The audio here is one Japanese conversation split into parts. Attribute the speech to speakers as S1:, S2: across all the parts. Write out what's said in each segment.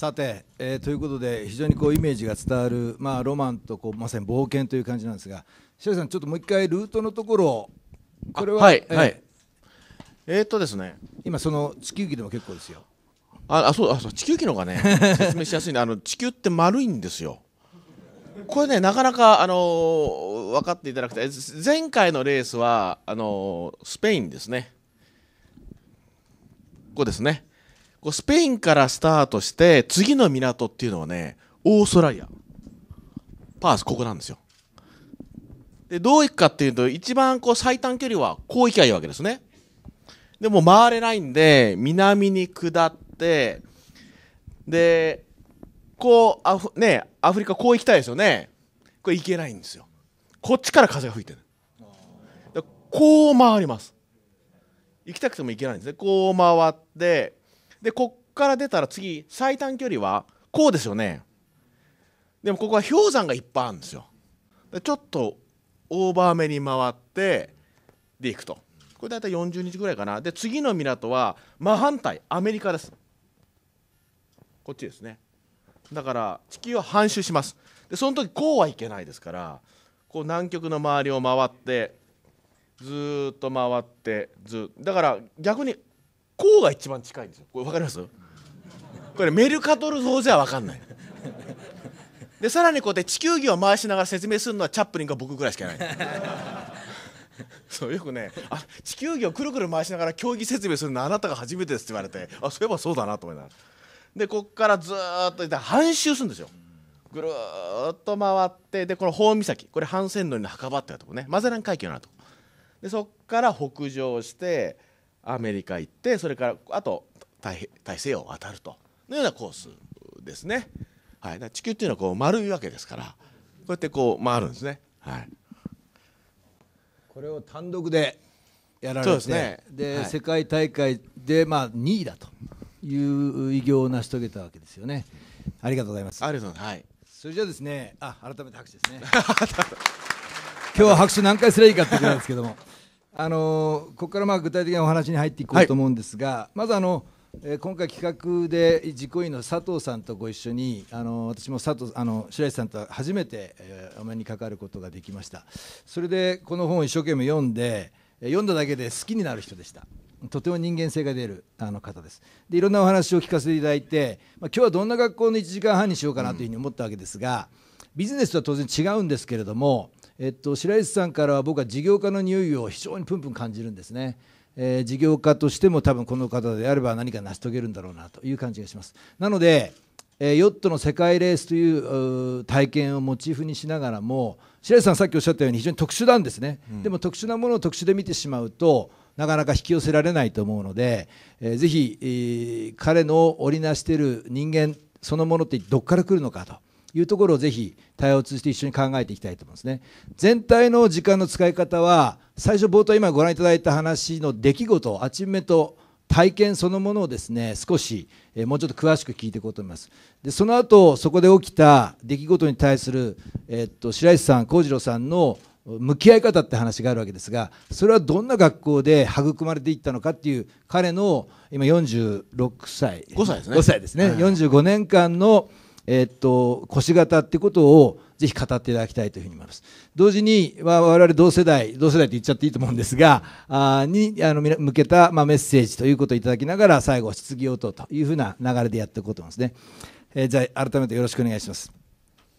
S1: さて、えー、ということで非常にこうイメージが伝わる、まあ、ロマンとこうまさに冒険という感じなんですが白井さんちょっともう一回ルートのところをこれははい、はい、えー、っとですね今その地球儀でも結構
S2: ですよああそうあそう地球儀の方がね 説明しやすいのあの地球って丸いんですよこれねなかなか、あのー、分かっていただくと前回のレースはあのー、スペインですねここですねこうスペインからスタートして次の港っていうのはねオーストラリアパースここなんですよでどう行くかっていうと一番こう最短距離はこう行きゃいいわけですねでも回れないんで南に下ってでこうアフ,、ね、アフリカこう行きたいですよねこれ行けないんですよこっちから風が吹いてるこう回ります行きたくても行けないんですねこう回ってでこっから出たら次最短距離はこうですよねでもここは氷山がいっぱいあるんですよでちょっとオーバー目に回ってで行くとこれ大体40日ぐらいかなで次の港は真反対アメリカですこっちですねだから地球は半周しますでその時こうはいけないですからこう南極の周りを回ってずっと回ってずだから逆にこうが一番近いんですよこれわかりますこれメルカトル像じゃ分かんないでさらにこうやって地球儀を回しながら説明するのはチャップリンか僕ぐらいしかいないそうよくねあ地球儀をくるくる回しながら競技説明するのあなたが初めてですって言われてあそういえばそうだなと思いながらでこっからずっと半周するんですよぐるっと回ってでこの鳳岬これハンセンの墓場ってとこねマゼラン海峡のとこでそっから北上してアメリカ行ってそれからあと大西洋を渡るとのようなコースですね、はい、地球っていうのはこう丸いわけですからこうやってこう回るんですね、はい、これを単
S1: 独でやられてねで、はい、世界大会で、まあ、2位だという偉業を成し遂げたわけですよねありがとうございますありがとうございます、はい、それじゃあですねあ改めて拍手ですね 今日は拍手何回すればいいかってことなんですけどもあのここからまあ具体的なお話に入っていこうと思うんですが、はい、まずあの、えー、今回企画で実行委員の佐藤さんとご一緒にあの私も佐藤あの白石さんと初めて、えー、お目にかかることができましたそれでこの本を一生懸命読んで読んだだけで好きになる人でしたとても人間性が出るあの方ですでいろんなお話を聞かせていただいて、まあ、今日はどんな学校の1時間半にしようかなというふうに思ったわけですが、うん、ビジネスとは当然違うんですけれどもえっと、白石さんからは僕は事業家の匂いを非常にプンプン感じるんですね。えー、事業家としても多分この方であれば何か成し遂げるんだろうなという感じがします。なので、えー、ヨットの世界レースという体験をモチーフにしながらも白石さんさっきおっしゃったように非常に特殊なんですね、うん、でも特殊なものを特殊で見てしまうとなかなか引き寄せられないと思うので、えー、ぜひ、えー、彼の織りなしている人間そのものってどっから来るのかと。いうところをぜひ対応通して一緒に考えていきたいと思いますね全体の時間の使い方は最初冒頭今ご覧いただいた話の出来事アチメント体験そのものをですね少し、えもうちょっと詳しく聞いていこうと思いますでその後そこで起きた出来事に対する、えっと白石さん幸次郎さんの向き合い方って話があるわけですがそれはどんな学校で育まれていったのかっていう彼の今46歳5歳ですね ,5 歳ですね、はい、45年間の、えー、っと、腰型ってことをぜひ語っていただきたいというふうに思います。同時に、我々同世代、同世代って言っちゃっていいと思うんですが、あにあの向けた、まあ、メッセージということをいただきながら、最後、質疑応答というふうな流れでやっていこうと思いますね。えー、じゃあ、改めてよろしくお願いします。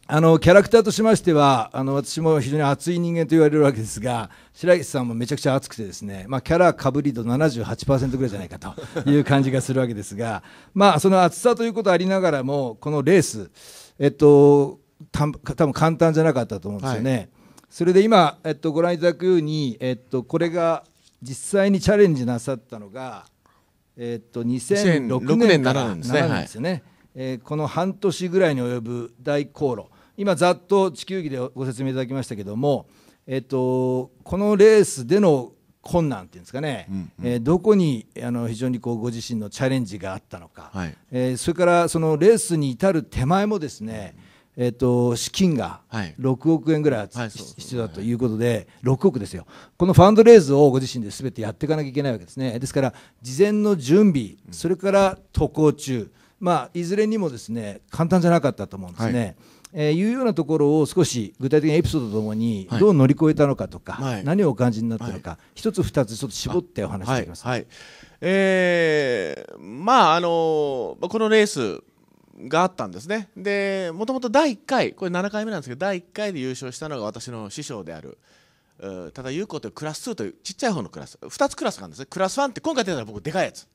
S1: あのキャラクターとしましてはあの私も非常に熱い人間と言われるわけですが白石さんもめちゃくちゃ熱くてですね、まあ、キャラかぶり度78%ぐらいじゃないかという感じがするわけですが、まあ、その熱さということありながらもこのレース、えっと、た多分簡単じゃなかったと思うんですよね。はい、それで今、えっと、ご覧いただくように、えっと、これが実際にチャレンジなさったのが、えっと、2006年から7年ですよね。えこの半年ぐらいに及ぶ大航路今ざっと地球儀でご説明いただきましたけども、えっと、このレースでの困難っていうんですかね、うんうん、えー、どこにあの非常にこうご自身のチャレンジがあったのか、はい、えー、それからそのレースに至る手前もですね、えーと、資金が6億円ぐらい必要だということで、6億ですよ、このファンドレーズをご自身ですべてやっていかなきゃいけないわけですね、ですから事前の準備、それから渡航中、まあ、いずれにもですね簡単じゃなかったと思うんですね。はいえー、いうようなところを少し具体的なエピソードとともにどう乗り越えたのかとか、はい、何をお感じになったのか、はい、一つ二つちょっと絞ってお話しできます、はいはい、えー、まああ
S2: のこのレースがあったんですねでもともと第1回これ7回目なんですけど第1回で優勝したのが私の師匠である多田優子というクラス2というちっちゃい方のクラス2つクラスがあるんですねクラス1って今回出たら僕でかいやつ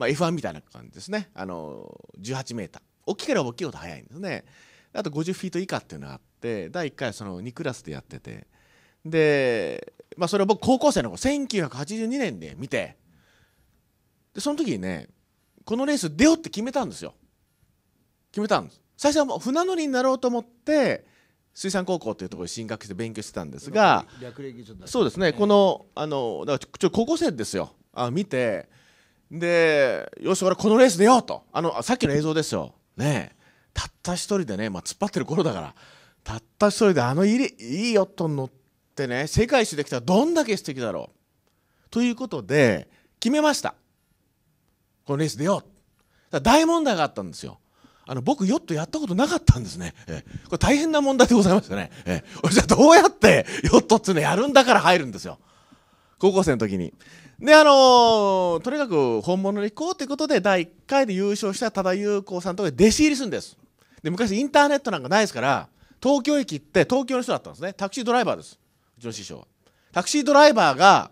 S2: まあ、F1 みたいな感じですね、あの18メーター、大きければ大きいほど速いんですね。あと50フィート以下っていうのがあって、第1回その2クラスでやってて、で、まあ、それを僕、高校生の頃、1982年で見て、で、その時にね、このレース出ようって決めたんですよ。決めたんです。最初はもう船乗りになろうと思って、水産高校というところに進学して勉強してたんですが、そうですね、この、あの、だからちょ高校生ですよ、あ見て、でよし俺このレース出ようとあのさっきの映像ですよねたった一人でね、まあ、突っ張ってる頃だからたった一人であのいいいいヨットに乗ってね世界一できたらどんだけ素敵だろうということで決めましたこのレース出よう大問題があったんですよあの僕ヨットやったことなかったんですね、ええ、これ大変な問題でございましたね、ええ、じゃあどうやってヨットっつうのやるんだから入るんですよ高校生の時にであのー、とにかく本物で行こうということで第1回で優勝した多田裕子さんと弟子入りするんですで昔インターネットなんかないですから東京駅って東京の人だったんですねタクシードライバーですうちの師匠はタクシードライバーが、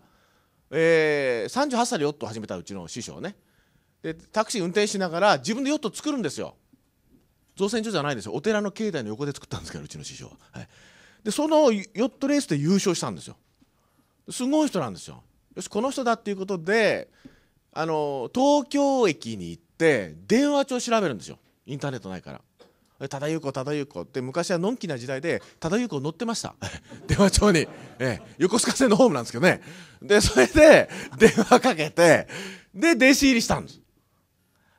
S2: えー、38歳でヨットを始めたうちの師匠ねでタクシー運転しながら自分でヨット作るんですよ造船所じゃないですよお寺の境内の横で作ったんですけどうちの師匠は、はい、でそのヨットレースで優勝したんですよすごい人なんですよよしこの人だっていうことであの東京駅に行って電話帳を調べるんですよインターネットないから。ただゆうこただゆうこって昔はのんきな時代でただゆうこ乗ってました 電話帳に、ええ、横須賀線のホームなんですけどねでそれで電話かけてで弟子入りしたんです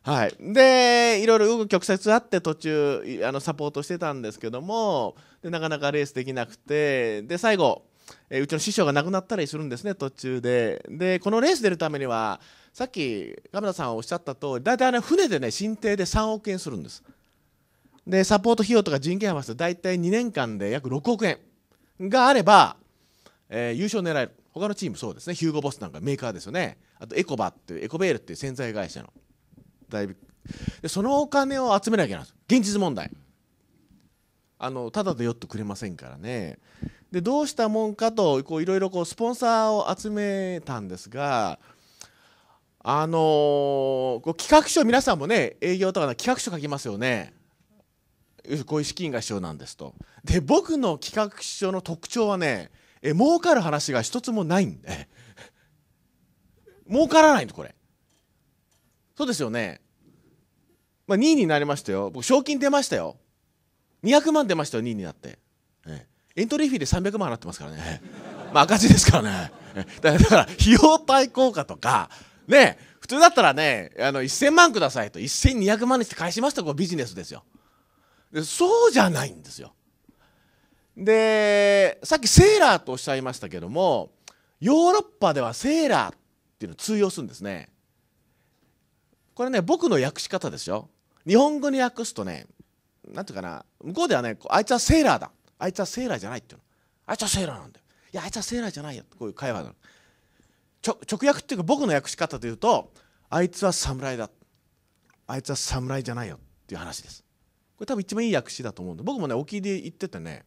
S2: はい、でいろいろ曲折あって途中あのサポートしてたんですけどもでなかなかレースできなくてで最後えうちの師匠が亡くなったりするんですね途中ででこのレース出るためにはさっき亀田さんおっしゃった通り大体あれ船でね新艇で3億円するんですでサポート費用とか人件費はて大体2年間で約6億円があれば、えー、優勝狙える他のチームそうですねヒューゴ・ボスなんかメーカーですよねあとエコバっていうエコベールっていう洗剤会社のだいぶでそのお金を集めなきゃいけないんです現実問題あのただで酔ってくれませんからねでどうしたもんかといろいろスポンサーを集めたんですがあのー、こう企画書皆さんもね営業とか企画書書きますよねこういう資金が必要なんですとで僕の企画書の特徴はねえ儲かる話が一つもないんで 儲からないんでこれそうですよね、まあ、2位になりましたよ僕賞金出ましたよ200万出ましたよ2位になってエントリーフィーで300万払ってますからね、まあ、赤字ですからねだから費用対効果とかね普通だったらねあの1000万くださいと1200万にして返しますとこうビジネスですよでそうじゃないんですよでさっきセーラーとおっしゃいましたけどもヨーロッパではセーラーっていうのを通用するんですねこれね僕の訳し方ですよ日本語に訳すとねなんていうかな向こうではねあいつはセーラーだあいつはセーラーじゃないっていうのあいつはセーラーなんだよいやあいつはセーラーじゃないよこういう会話なの直訳っていうか僕の訳し方で言うとあいつは侍だあいつは侍じゃないよっていう話ですこれ多分一番いい訳しだと思うんで僕もね沖で行っててね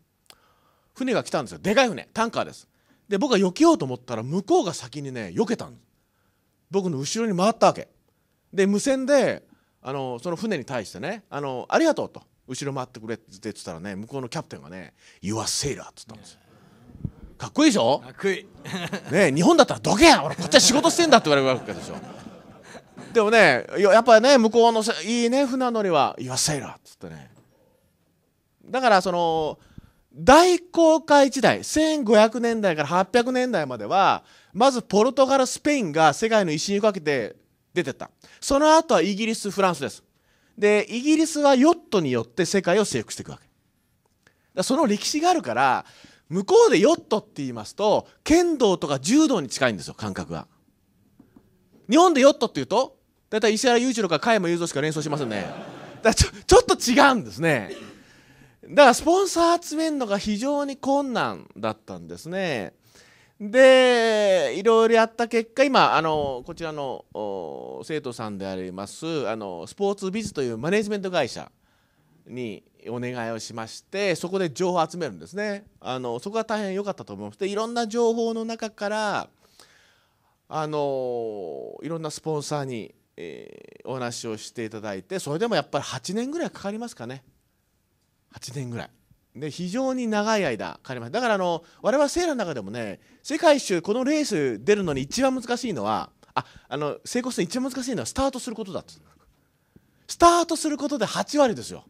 S2: 船が来たんですよでかい船タンカーですで僕が避けようと思ったら向こうが先にね避けたんです僕の後ろに回ったわけで無線であのその船に対してねあの「ありがとう」と後ろ回ってくれって言ったらね向こうのキャプテンがね「You are sailor」っつったんですよ。かっこいいでしょかっこいいね日本だったらどけや俺こっちは仕事してんだって言われるわけでしょでもねやっぱね向こうのいいね船乗りは「You are sailor」っつってねだからその大航海時代1500年代から800年代まではまずポルトガルスペインが世界の威信かけて出てったその後はイギリスフランスですでイギリスはヨットによって世界を征服していくわけだその歴史があるから向こうでヨットって言いますと剣道とか柔道に近いんですよ感覚が日本でヨットっていうと大体石原裕次郎か加山雄三しか連想しませんねだちょちょっと違うんですねだからスポンサー集めるのが非常に困難だったんですねでいろいろやった結果今あのこちらの生徒さんでありますあのスポーツビズというマネジメント会社にお願いをしましてそこで情報を集めるんですねあのそこが大変良かったと思いますでいろんな情報の中からあのいろんなスポンサーに、えー、お話をしていただいてそれでもやっぱり8年ぐらいかかりますかね8年ぐらいで非常に長い間かかりましただからあの我々セーラーの中でもね世界一周このレース出るのに一番難しいのはああの成功するの一番難しいのはスタートすることだっスタートすることで8割ですよ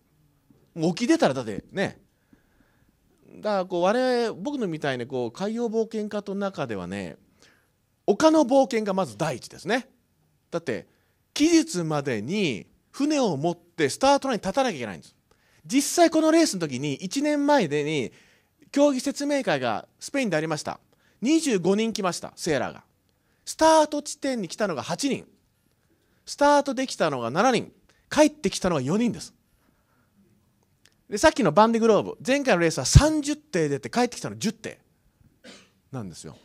S2: もう沖出たらだってねだからこう我々僕のみたいにこう海洋冒険家の中ではね丘の冒険がまず第一ですねだって期日までに船を持ってスタートラインに立たなきゃいけないんです実際このレースの時に1年前でに競技説明会がスペインでありました25人来ましたセーラーがスタート地点に来たのが8人スタートできたのが7人帰ってきたのが4人ですでさっきのバンディグローブ前回のレースは30艇出て帰ってきたの10艇なんですよ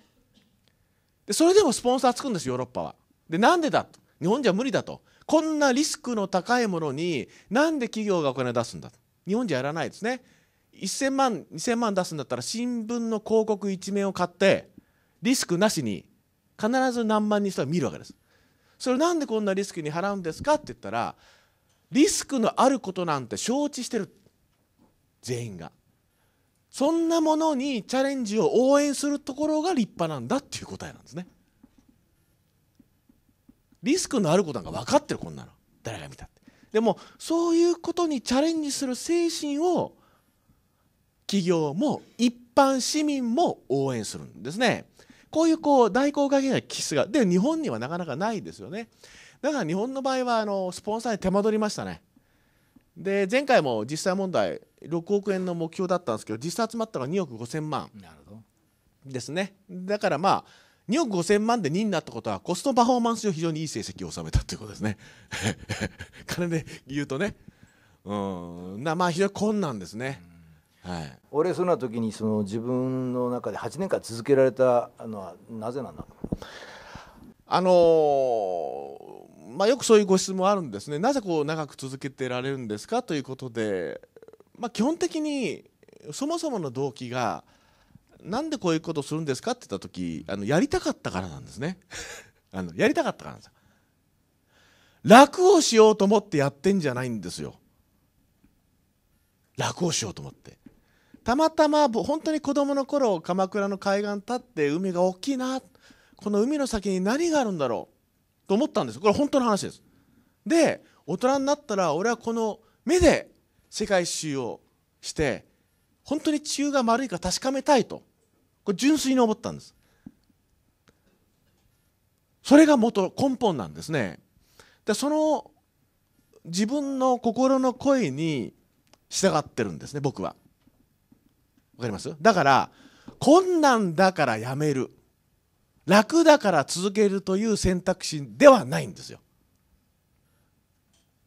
S2: でそれでもスポンサーつくんですヨーロッパはでなんでだと日本じゃ無理だとこんなリスクの高いものになんで企業がお金を出すんだと日本じゃやらないですね1000万2000万出すんだったら新聞の広告一面を買ってリスクなしに必ず何万人人は見るわけですそれなんでこんなリスクに払うんですかって言ったらリスクのあることなんて承知してる全員がそんなものにチャレンジを応援するところが立派なんだっていう答えなんですねリスクのあることなんか分かってるこんなの誰が見たでもそういうことにチャレンジする精神を企業も一般市民も応援するんですね。こういうこう代行限りな気質がで日本にはなかなかないですよね。だから日本の場合はあのスポンサーに手間取りましたね。で前回も実際問題6億円の目標だったんですけど実際集まったのが2億5000万ですね。だからまあ2億5000万で2になったことはコストパフォーマンス上非常にいい成績を収めたということですね
S1: 金で言うとねうんなまあ非常に困難ですね、はい、俺そんな時にその自分の中で8年間続けられたのはなぜなんだあのー、まあ、よくそういうご質問あるんですね
S2: なぜこう長く続けてられるんですかということで、まあ、基本的にそもそもの動機がなんでこういうことするんですかって言った時あのやりたかったからなんですね あのやりたかったからなんです楽をしようと思ってやってんじゃないんですよ楽をしようと思ってたまたま本当に子供の頃鎌倉の海岸立って海が大きいなこの海の先に何があるんだろうと思ったんですこれ本当の話ですで大人になったら俺はこの目で世界一周をして本当に地球が丸いか確かめたいとこれ純粋に思ったんですそれが元根本なんですねでその自分の心の声に従ってるんですね僕はわかりますだから困難だからやめる楽だから続けるという選択肢ではないんですよ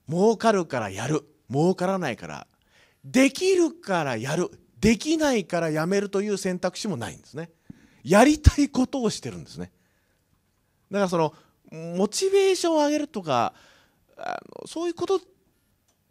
S2: 儲かるからやる儲からないからできるからやるできないからやめるという選択肢もないんですねやりたいことをしてるんですねだからそのモチベーションを上げるとかあのそ
S1: ういうこと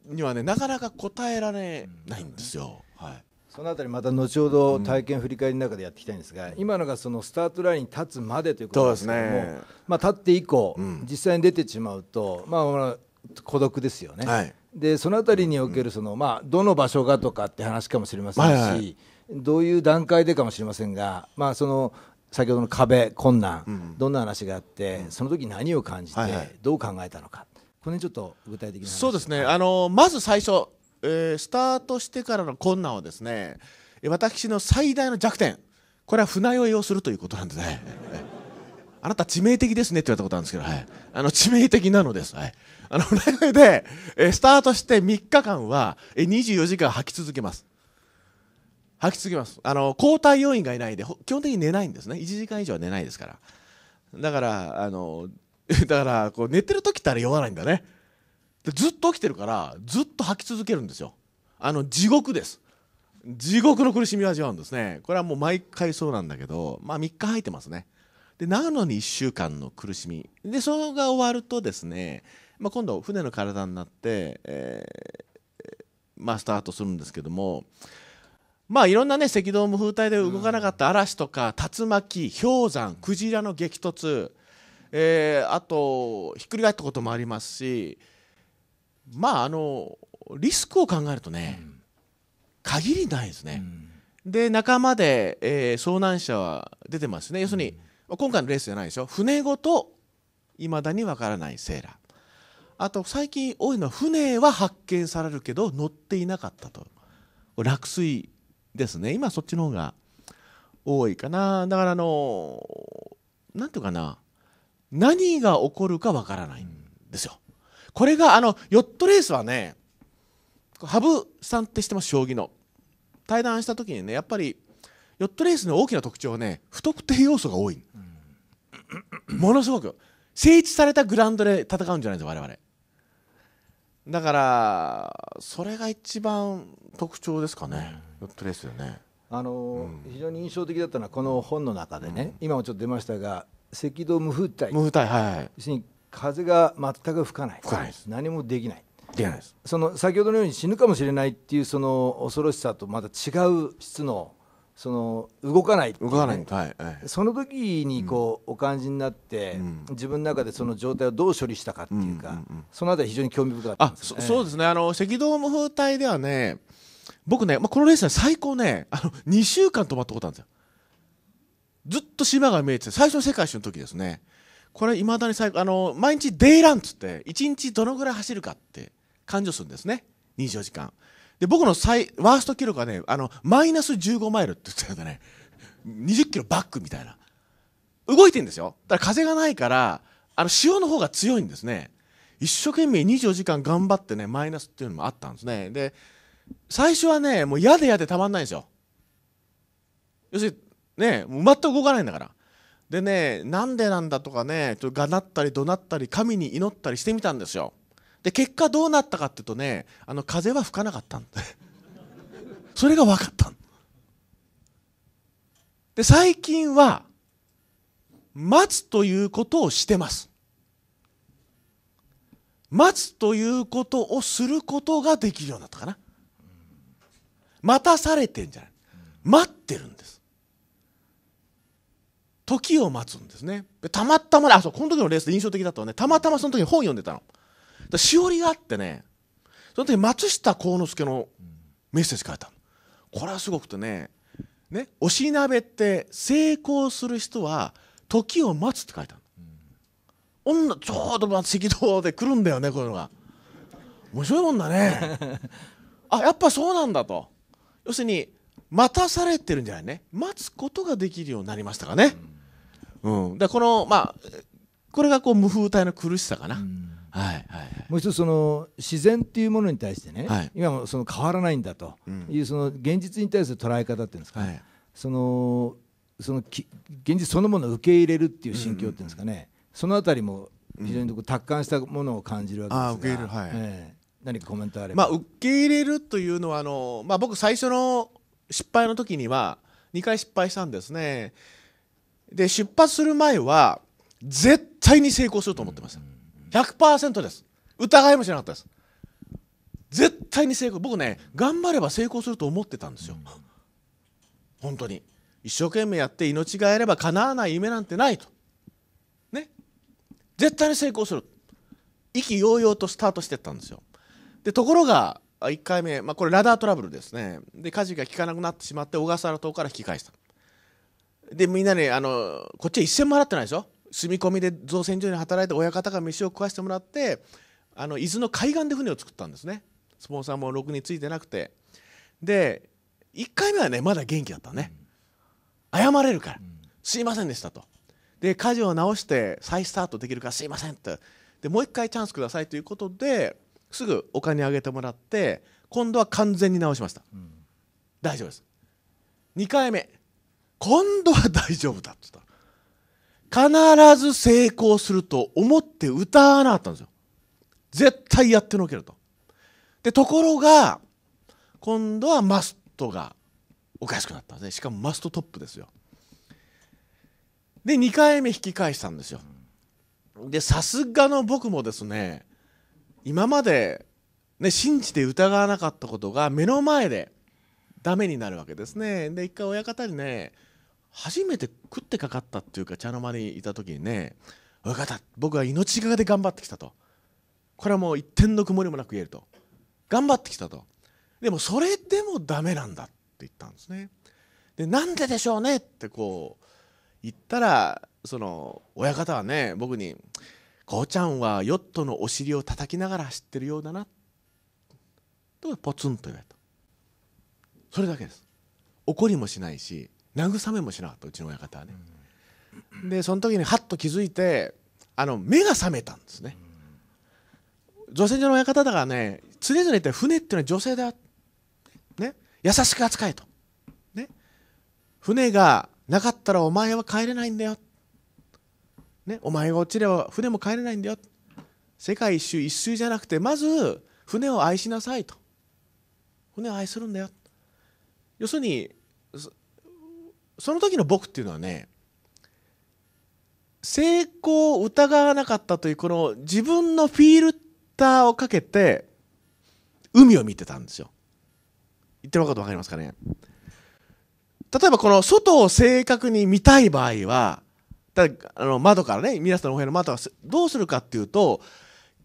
S1: にはねなかなか答えられないんですよ、うん、はいそのあたりまた後ほど体験振り返りの中でやっていきたいんですが、うん、今のがそのスタートラインに立つまでということですけども、ね、まあ、立って以降、うん、実際に出てしまうと、まあ、孤独ですよね、はい、でその辺りにおけるその、まあ、どの場所がとかって話かもしれませんし、はいはい、どういう段階でかもしれませんが、まあ、その先ほどの壁、困難、うん、どんな話があって、その時何を感じて、はいはい、どう考えたのか、このちょっと具体的にそうです
S2: ね、あのまず最初、えー、スタートしてからの困難をですね、私の最大の弱点、これは船酔いをするということなんですね。あなた致命的ですねって言われたことなんですけど、はい、あの致命的なのです。はいあの、で、えスタートして3日間は、え24時間吐き続けます。吐き続けます。あの、交代要員がいないで、基本的に寝ないんですね。1時間以上は寝ないですから。だから、あの、だから、こう、寝てる時ったら酔わないんだね。でずっと起きてるから、ずっと吐き続けるんですよ。あの、地獄です。地獄の苦しみは違うんですね。これはもう毎回そうなんだけど、まあ3日吐いてますね。で、なのに1週間の苦しみ。で、それが終わるとですね、まあ、今度船の体になって、えー、まあ、スタートするんですけどもまあいろんなね赤道無風帯で動かなかった嵐とか竜巻氷山クジラの激突、えー、あとひっくり返ったこともありますしまああのリスクを考えるとね、限りないですね。で仲間で、えー、遭難者は出てますね要するに、今回のレースじゃないでしょ船ごといまだにわからないセーラーあと最近多いのは船は発見されるけど乗っていなかったと落水ですね今そっちの方が多いかなだからあの何ていうかな何が起こるかわからないんですよこれがあのヨットレースはね羽生さんって知ってます将棋の対談した時にねやっぱりヨットレースの大きな特徴はね不特定要素が多い、うん、ものすごく整地されたグラウンドで戦うんじゃないです我々
S1: だからそれが一番特徴ですかね、
S2: ヨットレースよね。
S1: あのー、非常に印象的だったのはこの本の中でね、うん、今もちょっと出ましたが赤道無風帯無風帯はい、はい、風が全く吹かない吹かないです何もできないできないですその先ほどのように死ぬかもしれないっていうその恐ろしさとまた違う質のその動かない、ね、動かない、はいはい、その時にこう、うん、お感じになって、うん、自分の中でその状態をどう処理したかっていうか、うんうんうん、そのあたり非常に興味深かったで
S2: す、ね、そうですねあの赤道無風帯ではね僕ね、まあ、このレースは最高ねあの2週間止まったことあるんですよずっと島が見えて最初の世界一周の時ですねこれいまだに最高あの毎日デイランっつって1日どのぐらい走るかって感情するんですね24時間。で僕の最ワースト記録はねあのマイナス15マイルって言ってたんね20キロバックみたいな動いてんですよだから風がないからあの潮の方が強いんですね一生懸命24時間頑張ってねマイナスっていうのもあったんですねで最初はねもう嫌で嫌でたまんないんですよ要するにねもう全く動かないんだからでねなんでなんだとかねちょとがなったり怒鳴ったり神に祈ったりしてみたんですよで結果どうなったかっていうとねあの風は吹かなかったんそれが分かったで最近は待つということをしてます待つということをすることができるようになったかな待たされてんじゃない待ってるんです時を待つんですねたまたまあそうこの時のレースで印象的だったのはねたまたまその時に本読んでたのだしおりがあってねその時松下幸之助のメッセージ書いたこれはすごくてねね押しなべって成功する人は時を待つって書いた女ちょうどまあ赤道で来るんだよねこういうのが面白いもんだねあやっぱそうなんだと要するに待たされてるんじゃないね待つことができるようになりましたかね、うん、うん、でこ
S1: のまあこれがこう無風体の苦しさかな、うんはいはいもう一つその自然っていうものに対してね、はい、今もその変わらないんだという、その現実に対する捉え方っていうんですか、はい、そのそのき現実そのものを受け入れるっていう心境っていうんですかね、うんそのあたりも非常にこう達観したものを感じるわけですが、うん、受け入れる、はいえー、何かコメントあれば、まあ、
S2: 受け入れるというのはあの、まあ、僕最初の失敗の時には2回失敗したんですねで出発する前は絶対に成功すると思ってました、うん100%です疑いもしなかったです絶対に成功僕ね頑張れば成功すると思ってたんですよ、うん、本当に一生懸命やって命がえれば叶わない夢なんてないとね絶対に成功する意気揚々とスタートしてったんですよでところが1回目、まあ、これラダートラブルですねで火事が効かなくなってしまって小笠原島から引き返したでみんなに、ね、あのこっちは1000も払ってないでしょ住み込みで造船所に働いて親方が飯を食わしてもらってあの伊豆の海岸で船を作ったんですねスポンサーもろくについてなくてで1回目はねまだ元気だったね、うん、謝れるから、うん、すいませんでしたとで家事を直して再スタートできるからすいませんとでもう1回チャンスくださいということですぐお金あげてもらって今度は完全に直しました、うん、大丈夫です2回目今度は大丈夫だって言った必ず成功すると思って歌わなかったんですよ。絶対やってのけると。で、ところが、今度はマストがおかしくなったんですね。しかもマストトップですよ。で、2回目引き返したんですよ。で、さすがの僕もですね、今まで、ね、信じて疑わなかったことが目の前でダメになるわけですね。で、一回親方にね、初めて食ってかかったっていうか茶の間にいた時にね親方僕は命がけで頑張ってきたとこれはもう一点の曇りもなく言えると頑張ってきたとでもそれでもダメなんだって言ったんですねでなんででしょうねってこう言ったらその親方はね僕に「こうちゃんはヨットのお尻を叩きながら走ってるようだな」とポツンと言われたそれだけです怒りもしないし慰めもしなかったうちの親方はね、うん、でその時にはっと気づいてあの目が覚めたんですね、うん、造の親方だからね常々言って船っていうのは女性であね優しく扱えと、ね、船がなかったらお前は帰れないんだよ、ね、お前が落ちれば船も帰れないんだよ世界一周一周じゃなくてまず船を愛しなさいと船を愛するんだよ要するにその時の僕っていうのはね成功を疑わなかったというこの自分のフィルターをかけて海を見てたんですよ。言ってること分かりますかね例えばこの外を正確に見たい場合はだあの窓からね皆さんのお部屋の窓はどうするかっていうと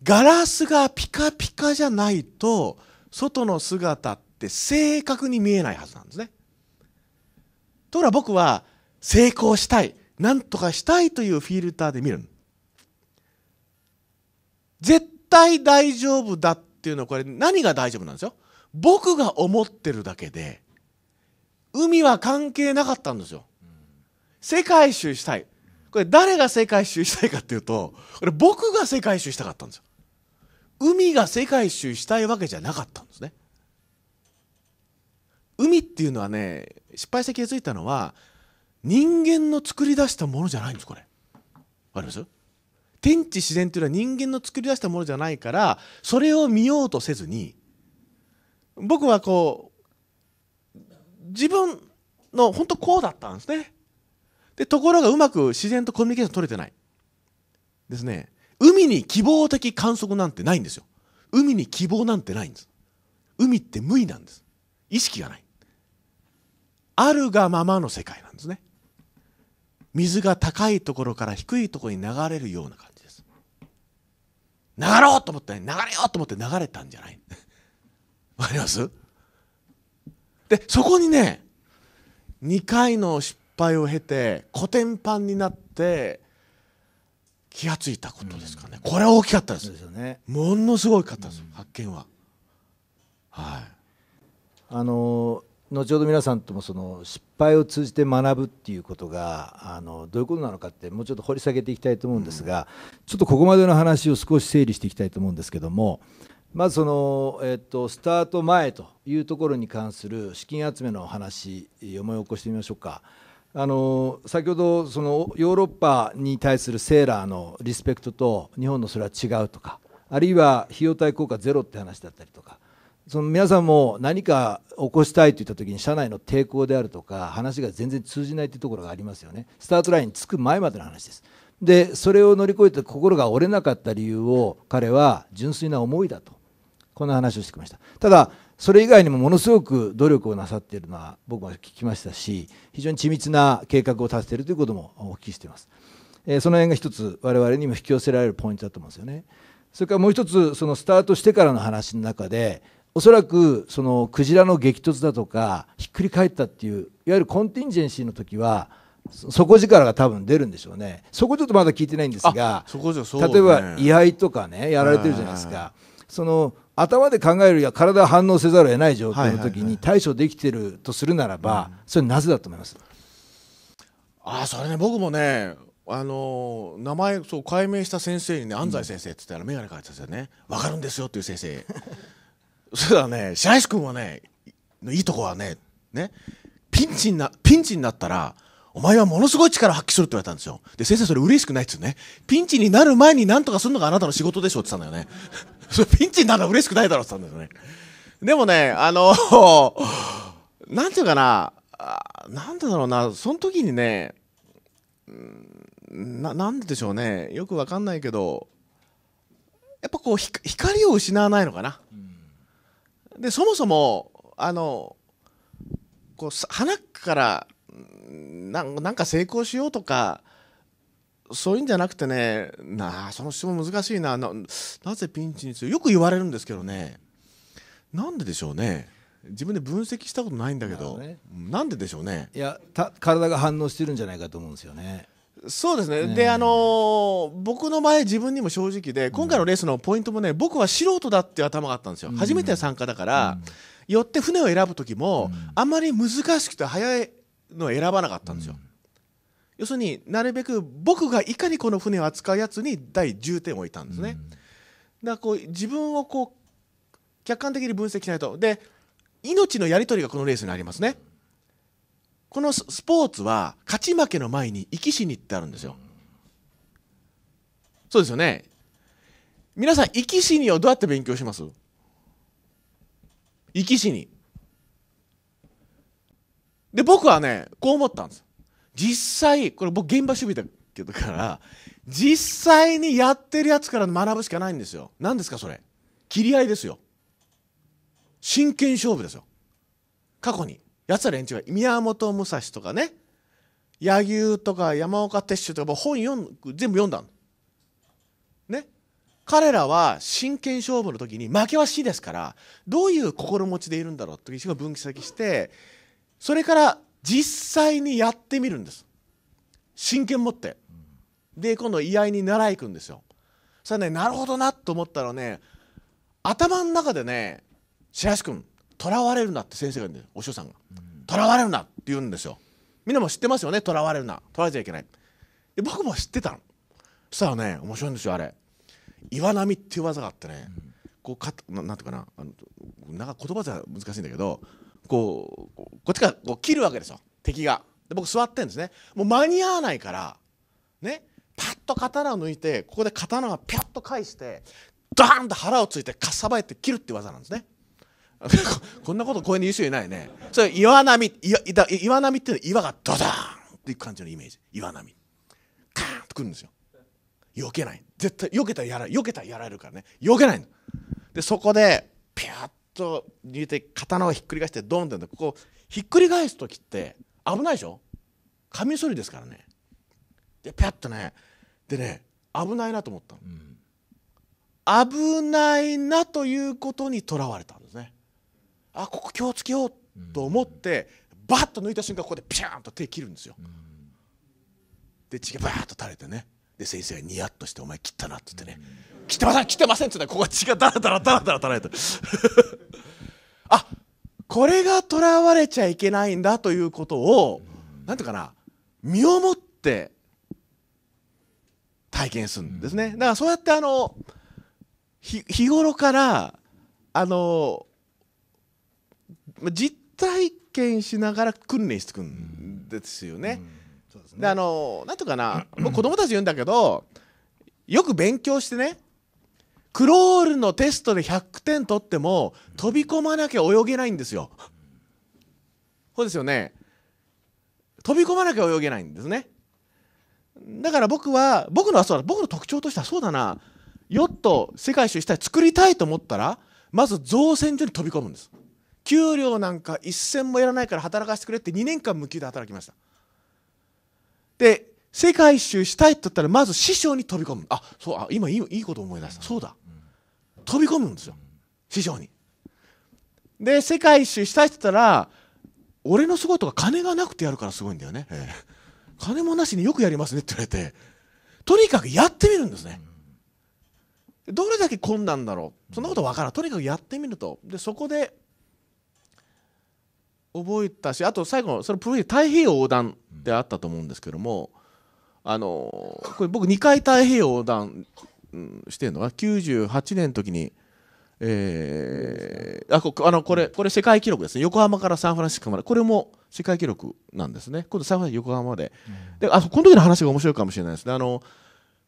S2: ガラスがピカピカじゃないと外の姿って正確に見えないはずなんですね。ところが僕は成功したい何とかしたいというフィルターで見る絶対大丈夫だっていうのはこれ何が大丈夫なんですよ僕が思ってるだけで海は関係なかったんですよ世界一周したいこれ誰が世界一周したいかっていうとこれ僕が世界一周したかったんですよ海が世界一周したいわけじゃなかったんですね海っていうのはね失敗して気づいたのは人間の作り出したものじゃないんですこれ。わかります天地自然というのは人間の作り出したものじゃないからそれを見ようとせずに僕はこう自分の本当こうだったんですね。でところがうまく自然とコミュニケーション取れてない。ですね。海に希望的観測なんてないんですよ。海に希望なんてないんです。海って無意なんです。意識がない。あるがままの世界なんですね水が高いところから低いところに流れるような感じです流ろうと思って流れようと思って流れたんじゃない わかりますでそこにね2回の失敗を経てコテンパンになって
S1: 気が付いたことですかね、これは大きかったですですよ、ね、ものすごいかったです、発見ははいあのー後ほど皆さんともその失敗を通じて学ぶっていうことがあのどういうことなのかってもうちょっと掘り下げていきたいと思うんですが、うん、ちょっとここまでの話を少し整理していきたいと思うんですけどもまずその、えっと、スタート前というところに関する資金集めの話思い起こしてみましょうか。あの先ほどそのヨーロッパに対するセーラーのリスペクトと日本のそれは違うとかあるいは費用対効果ゼロって話だったりとかその皆さんも何か起こしたいといった時に社内の抵抗であるとか話が全然通じないというところがありますよねスタートラインに着く前までの話ですでそれを乗り越えて心が折れなかった理由を彼は純粋な思いだとこんな話をしてきましたただそれ以外にもものすごく努力をなさっているのは僕は聞きましたし非常に緻密な計画を立てているということもお聞きしています、えその辺が一つ我々にも引き寄せられるポイントだと思うんですよねそれからもう一つそのスタートしてからの話の中でおそらくそのクジラの激突だとかひっくり返ったっていういわゆるコンティンジェンシーの時は底力が多分出るんでしょうねそこちょっとまだ聞いてないんですが、ね、例えば居合とかねやられてるじゃないですか。その頭で考えるや体は反応せざるを得ない状況の時に対処できてるとするならば、それなぜだと思います、
S2: うん、あそれね僕もねあのー、名前そう解明した先生にね安西先生って言ったら眼鏡かけてたんですよね、うん、分かるんですよっていう先生そうだね白石君はねいいとこはねねピンチになピンチになったらお前はものすごい力発揮するって言われたんですよ。で、先生それ嬉しくないっつうね。ピンチになる前に何とかするのがあなたの仕事でしょって言ったんだよね。それピンチになるの嬉しくないだろって言ったんだよね。でもね、あの何なんていうかな、なんでだろうな、その時にね、な、なんででしょうね。よくわかんないけど、やっぱこう、光を失わないのかな。うんでそもそもあのこう花からなんか成功しようとかそういうんじゃなくてねなあその質問難しいななぜピンチに強るよく言われるんですけどねなんででしょうね自分で分析したことないんだけどな、
S1: んででしょうねいや体が反応してるんじゃないかと思うんですよね
S2: そうですね、ねであのー、僕の場合、自分にも正直で、今回のレースのポイントもね、僕は素人だっていう頭があったんですよ、うん、初めての参加だから、うん、よって船を選ぶ時も、うん、あんまり難しくて速いのを選ばなかったんですよ。要するになるべく僕がいかにこの船を扱うやつに第10点を置いたんですね。だからこう自分をこう客観的に分析しないとで命のやり取りがこのレースにありますね。このスポーツは勝ち負けの前に生き死にってあるんですよ。そうですよね。皆さん、生き死にをどうやって勉強します生き死に。で、僕はね、こう思ったんです。実際、これ僕現場守備だけどから、実際にやってるやつから学ぶしかないんですよ。何ですか、それ。切り合いですよ。真剣勝負ですよ。過去に。やつら連中が宮本武蔵とかね柳生とか山岡鉄舟とか本読全部読んだの。ね彼らは真剣勝負の時に負けは死ですからどういう心持ちでいるんだろうとてすご分析してそれから実際にやってみるんです真剣持ってで今度居合に習い行くんですよそれねなるほどなと思ったらね頭の中でね白石君とらわれるなって先生が言うんですお師匠さんが「とらわれるな」って言うんですよみんなも知ってますよねとらわれるなとらわれちゃいけないで僕も知ってたのそしたらね面白いんですよあれ岩波っていう技があってね、こうかななんていうかなあのなんか言葉じゃ難しいんだけどこうこっちからこう切るわけですよ敵がで僕座ってんですねもう間に合わないからねパッと刀を抜いてここで刀がピャッと返してドーンと腹をついてかっさばいて切るって技なんですね こんなこと公にで言う人いないねそれ岩波岩岩波っていうのは岩がドドーンっていく感じのイメージ岩波カーンとくるんですよ避けない絶対避けたらやら避けたらやられるからね避けないのでそこでピャッと入れて刀をひっくり返してドンってここひっくり返す時って危ないでしょカミソリですからねでピャッとねでね危ないなと思ったの、うん、危ないなということにとらわれたんですねあここ気をつけようと思って、バッと抜いた瞬間ここでピシャーンと手切るんですよ。で血がバーッと垂れてねで先生がニヤッとして「お前切ったな」って言ってね「切ってません切ってません」って言ってここが血がダラダラダラダラ垂れて あこれがとらわれちゃいけないんだということを何ていうかな身をもって体験するんですね。だからそうやってあの日頃からあの実体験しながら訓練していくんですよね。んで、あのなんとかな僕子供たち言うんだけどよく勉強してねクロールのテストで100点取っても飛び込まなきゃ泳げないんですよ。そうですよね。飛び込まなきゃ泳げないんですね。だから僕は僕のそうだ僕の特徴としてはそうだなヨット世界一周したい作りたいと思ったらまず造船所に飛び込むんです。給料なんか一銭もいらないから働かせてくれって2年間無給で働きましたで世界一周したいって言ったらまず師匠に飛び込むあそうあ今いいいいこと思い出したそうだ飛び込むんですよ師匠にで世界一周したいって言ったら俺のすごいと金がなくてやるからすごいんだよね、ええ、金もなしによくやりますねって言われてとにかくやってみるんですね、どれだけ困難だろうそんなこと分からんとにかくやってみるとでそこで覚えたしあと最後のそのプロフィール太平洋横断であったと思うんですけども、あのこれ僕2回太平洋横断、うん、してるのは98年の時に。えー、あこあのこれこれ世界記録ですね横浜からサンフランシスコまでこれも世界記録なんですね今度サンフランシスコ横浜まで,、であこの時の話が面白いかもしれないですねあの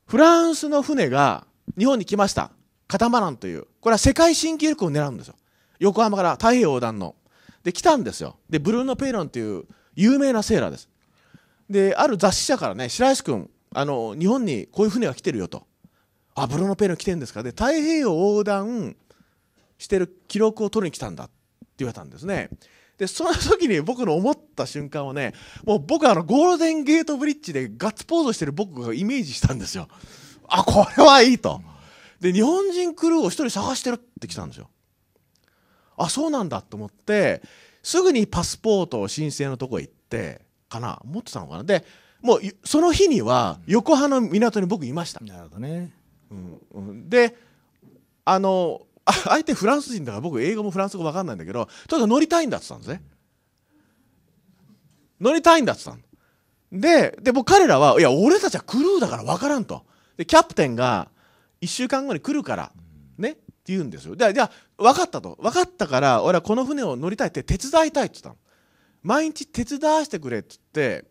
S2: フランスの船が日本に来ましたカタマランというこれは世界新記録を狙うんですよ横浜から太平洋横断の。で来たんですよでブルーノ・ペイロンっていう有名なセーラーですである雑誌社からね白石君あの日本にこういう船が来てるよとあブルーノ・ペイロン来てるんですかで太平洋横断してる記録を取りに来たんだって言われたんですねでその時に 僕の思った瞬間をねもう僕あのゴールデンゲートブリッジでガッツポーズしてる僕がイメージしたんですよあこれはいいとで日本人クルーを1人探してるって来たんですよあそうなんだと思ってすぐにパスポートを申請のとこ行ってかな持ってたのかなでもうその日には横浜の港に僕いました。なるほどね、うん、であの相手フランス人だから僕英語もフランス語分かんないんだけどとにかく乗りたいんだって言ったんですね乗りたいんだって言ったのでで僕彼らはいや俺たちはクルーだから分からんとでキャプテンが1週間後に来るからねって言うんですよ。で、じゃあ、分かったと。分かったから、俺はこの船を乗りたいって手伝いたいって言ったの。毎日手伝わせてくれって言って、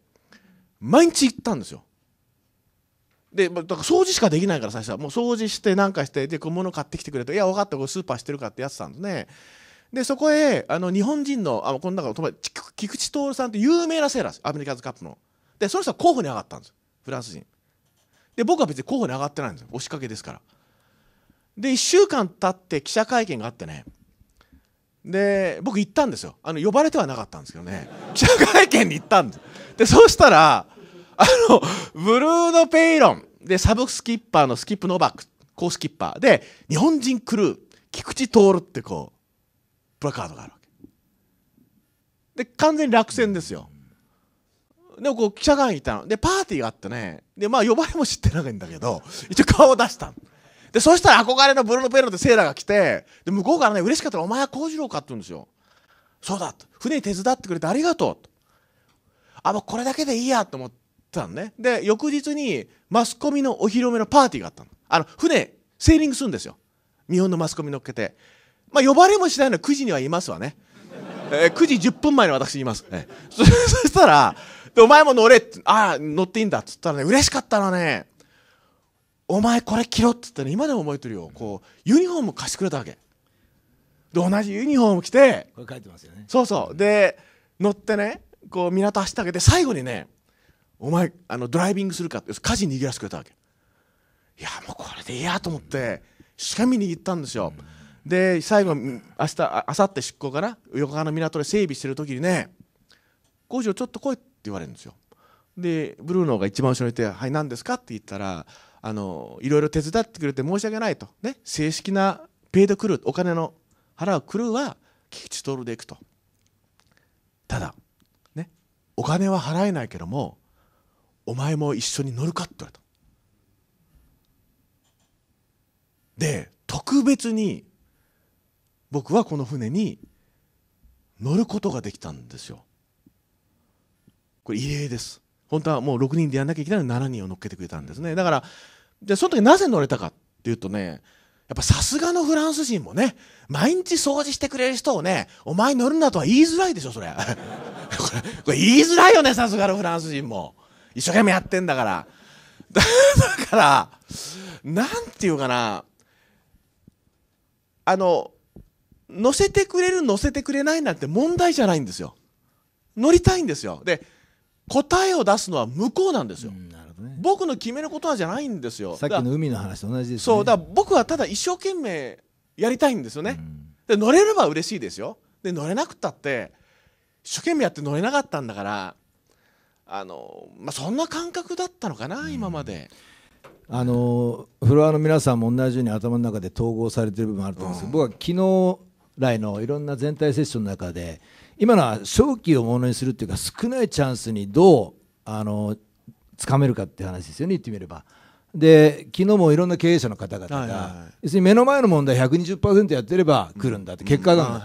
S2: 毎日行ったんですよ。で、だから掃除しかできないから最初は。もう掃除してなんかして、で、小物買ってきてくれと。いや、分かった、これスーパーしてるかってやってたんですね。で、そこへ、あの、日本人の、あの、この中の友達、菊池徹さんって有名なセーラーです。アメリカズカップの。で、その人は候補に上がったんです。フランス人。で、僕は別に候補に上がってないんですよ。押しかけですから。で1週間経って記者会見があってねで僕行ったんですよあの呼ばれてはなかったんですけどね 記者会見に行ったんですでそうしたらあのブルード・ペイロンでサブスキッパーのスキップ・ノバックコースキッパーで日本人クルー菊池徹ってこうプラカードがあるわけで完全に落選ですよ、でもこう記者会行いたのでパーティーがあってねでまあ呼ばれも知ってないんだけど一応顔を出したの。で、そしたら憧れのブルーノ・ペロってセーラーが来て、で、向こうからね、嬉しかったら、お前は幸次郎かって言うんですよ。そうだと。船に手伝ってくれてありがとうと。あ、もうこれだけでいいやと思ったのね。で、翌日にマスコミのお披露目のパーティーがあったの。あの、船、セーリングするんですよ。日本のマスコミ乗っけて。まあ、呼ばれもしないの9時にはいますわね。えー、9時10分前に私います。えー、そ そしたら、で、お前も乗れって、ああ、乗っていいんだっつったらね、嬉しかったのね。お前これ着ろっつってら今でも覚えてるよこうユニフォーム貸してくれたわけで同じユニフォーム着て
S1: これ書いてますよね
S2: そうそうで乗ってねこう港走ってあげて最後にねお前あのドライビングするかって家事逃げ出してくれたわけいやもうこれでいいやと思ってしかみ握ったんですよ、で最後明日あさって出港かな横浜の港で整備してる時にね「工場ちょっと来い」って言われるんですよでブルーノが一番後ろにいて「はい何ですか?」って言ったら「あのいろいろ手伝ってくれて申し訳ないと、ね、正式なペイドクルーお金の払うクルーは菊池徹で行くとただねお金は払えないけどもお前も一緒に乗るかって言われたで特別に僕はこの船に乗ることができたんですよこれ異例です本当はもう6人でやんなきゃいけないのに7人を乗っけてくれたんですねだからでその時なぜ乗れたかっていうとねやっぱさすがのフランス人もね毎日掃除してくれる人をねお前乗るなとは言いづらいでしょそれ これ言いづらいよねさすがのフランス人も一生懸命やってんだから だから何て言うかなあの乗せてくれる乗せてくれないなんて問題じゃないんですよ乗りたいんですよで答えを出すのは向こうなんですよ、うんね、僕の決めることはじゃないんですよさっきの海の
S1: 話と同じです、ね、そう
S2: だ僕はただ一生懸命やりたいんですよね、うん、で乗れれば嬉しいですよで乗れなくったって一生懸命やって乗れなかったんだからあの、まあ、そんな感覚だったのかな、うん、今まで。
S1: あのフロアの皆さんも同じように頭の中で統合されてる部分あると思うんですけど、うん、僕は昨日来のいろんな全体セッションの中で今のは正気をものにするっていうか少ないチャンスにどうあのつかめるかって話ですよね言ってみれば。で昨日もいろんな経営者の方々が、要するに目の前の問題120%やってれば来るんだって、結果が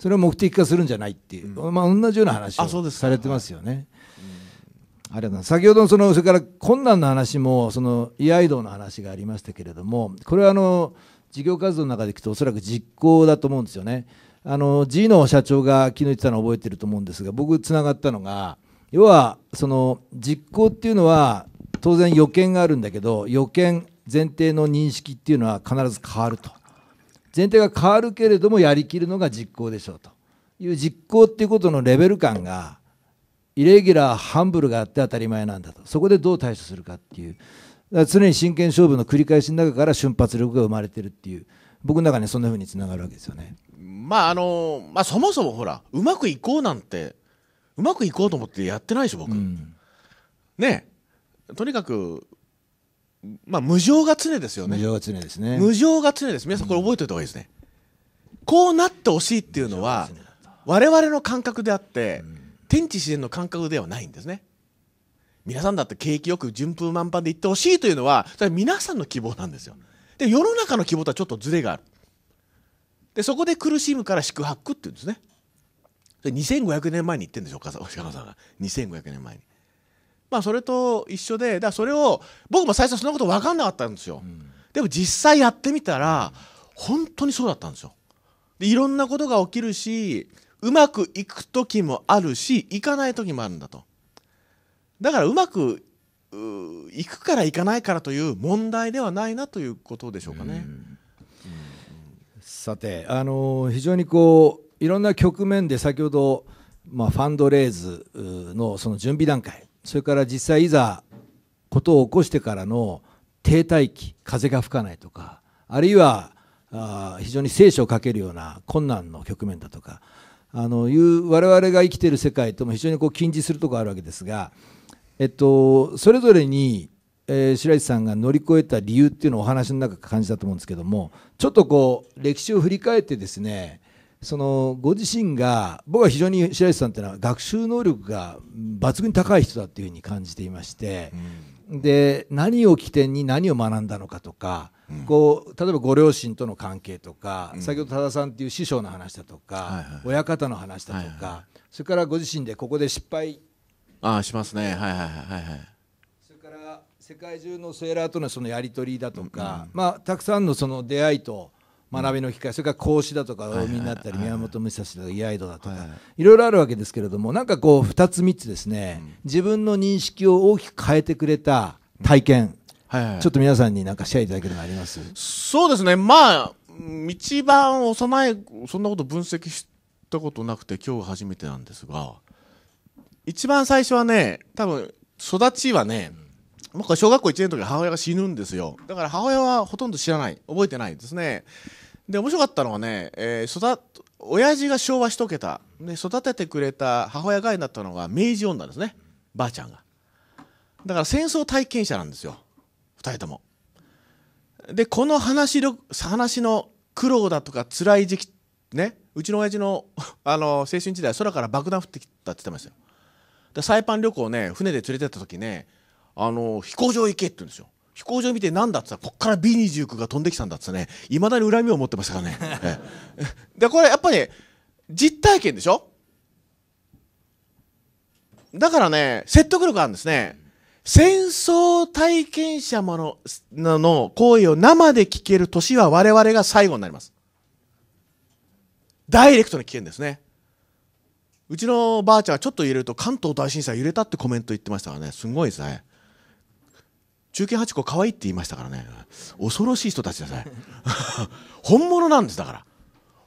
S1: それを目的化するんじゃないっていう、まあ、同じような話をされてますよね。あ先ほどのそのそれから困難な話もその居合道の話がありましたけれどもこれはあの事業活動の中でいくとおそらく実行だと思うんですよね。あの G の社長が昨日言ってたのを覚えてると思うんですが僕つながったのが要はその実行っていうのは当然予見があるんだけど予見前提の認識っていうのは必ず変わると前提が変わるけれどもやりきるのが実行でしょうという実行っていうことのレベル感がイレギュラーハンブルがあって当たり前なんだとそこでどう対処するかっていう常に真剣勝負の繰り返しの中から瞬発力が生まれてるっていう僕の中にそんなふうにつながるわけですよね。まああ
S2: のまあ、そもそもほらうまくいこうなんてうまくいこうと思ってやってないでしょ僕、うん、ねとにかくまあ無常が常ですよね無常が常ですね無が常です皆さんこれ覚えておいた方がいいですね、うん、こうなってほしいっていうのは我々の感覚であって、うん、天地自然の感覚ではないんですね皆さんだって景気よく順風満帆でいってほしいというのはそれは皆さんの希望なんですよで世の中の希望とはちょっとずれがあるでそこで苦しむから宿泊っていうんですね2500年前に言ってんでしょ鹿川さんが2500年前に。まあそれと一緒でだそれを僕も最初そんなこと分かんなかったんですよ。うん、でも実際やってみたら、本当にそうだったんですよ。でいろんなことが起きるしうまくいく時もあるしいかない時もあるんだと。だからうまくいくからいかないからという
S1: 問題ではないなということでしょうかね。さて、あのー、非常にこういろんな局面で先ほど、まあ、ファンドレイズのその準備段階それから実際いざことを起こしてからの停滞期風が吹かないとかあるいはあ非常に聖書をかけるような困難の局面だとかあのいう我々が生きている世界とも非常にこう近似するところあるわけですが、えっと、それぞれに、えー、白石さんが乗り越えた理由っていうのをお話の中感じたと思うんですけどもちょっとこう歴史を振り返ってですねそのご自身が僕は非常に白石さんというのは学習能力が抜群に高い人だというふうに感じていまして、うん、で何を起点に何を学んだのかとか、うん、こう例えばご両親との関係とか、うん、先ほど多田さんという師匠の話だとか、親方の話だとか、それからご自身でここで失敗
S2: あしますねはいはいはいはい
S1: それから世界中のセーラーとのそのやり取りだとか、まあ、たくさんのその出会いと学びの機会それから孔子だとか大海になったり宮本武蔵だとか居合道だとかいろいろあるわけですけれどもなんかこう2つ3つですね自分の認識を大きく変えてくれた体験ちょっと皆さんになんかシェアいただけるのあります
S2: そうですねまあ一番幼いそんなこと分析したことなくて今日初めてなんですが一番最初はね多分育ちはね、うん僕は小学校1年の時母親が死ぬんですよだから母親はほとんど知らない覚えてないですねで面白かったのはね、えー、育親父が昭和一桁で育ててくれた母親がいなったのが明治女ですねばあちゃんがだから戦争体験者なんですよ2人ともでこの話の話の苦労だとか辛い時期ねうちの親父の あの青春時代空から爆弾降ってきたって言ってましたよでサイパン旅行ね船で連れてった時ねあの飛行場行けって言うんですよ飛行場見て何だって言ったらこっから B29 が飛んできたんだってねいまだに恨みを持ってますからねでこれやっぱね実体験でしょだからね説得力あるんですね戦争体験者ものの行為を生で聞ける年は我々が最後になりますダイレクトに危険ですねうちのばあちゃんはちょっと揺れると関東大震災揺れたってコメント言ってましたからねすごいですね中堅八個可愛いって言いましたからね恐ろしい人たちでさね本物なんですだから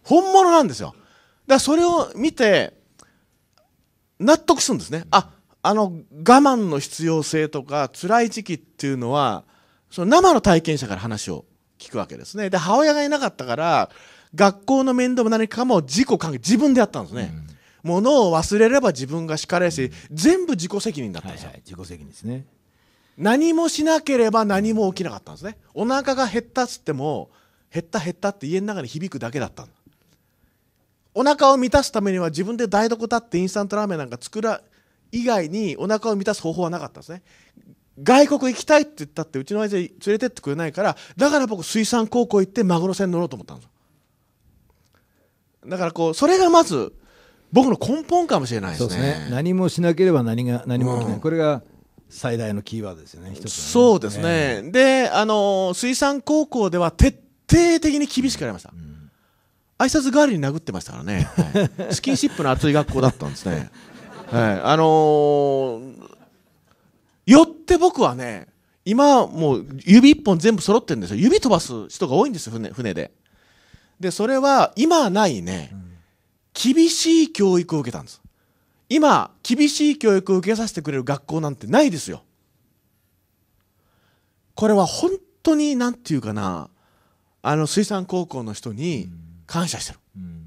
S2: 本物なんですよだからそれを見て納得するんですねああの我慢の必要性とか辛い時期っていうのはその生の体験者から話を聞くわけですねで母親がいなかったから学校の面倒も何かも自己関係自分でやったんですね、うん、ものを忘れれば自分が叱れし全部自己責任だったんですよ、はいはい、自己責任ですね何もしなければ何も起きなかったんですねお腹が減ったっつっても減った減ったって家の中に響くだけだったお腹を満たすためには自分で台所立ってインスタントラーメンなんか作ら以外にお腹を満たす方法はなかったんですね外国行きたいって言ったってうちの親父連れてってくれないからだから僕水産高校行ってマグロ船乗ろうと思ったんです
S1: だからこうそれがまず僕の根本かもしれないですね、ね、何もしなければ何が何も起きない、うん、これが最大のキーワードですよね、ねそうですね、えー、で
S2: あの水産高校では徹底的に厳しくやりました、うん、挨拶代わりに殴ってましたからね、はい、スキンシップの熱い学校だったんですね、はい、あのー、よって僕はね、今、もう指一本全部揃ってるんですよ、指飛ばす人が多いんですよ、船船で。で、それは今ないね、うん、厳しい教育を受けたんです。今厳しい教育を受けさせてくれる学校なんてないですよこれは本当に何て言うかなあの水産高校の人に感謝してる、うん、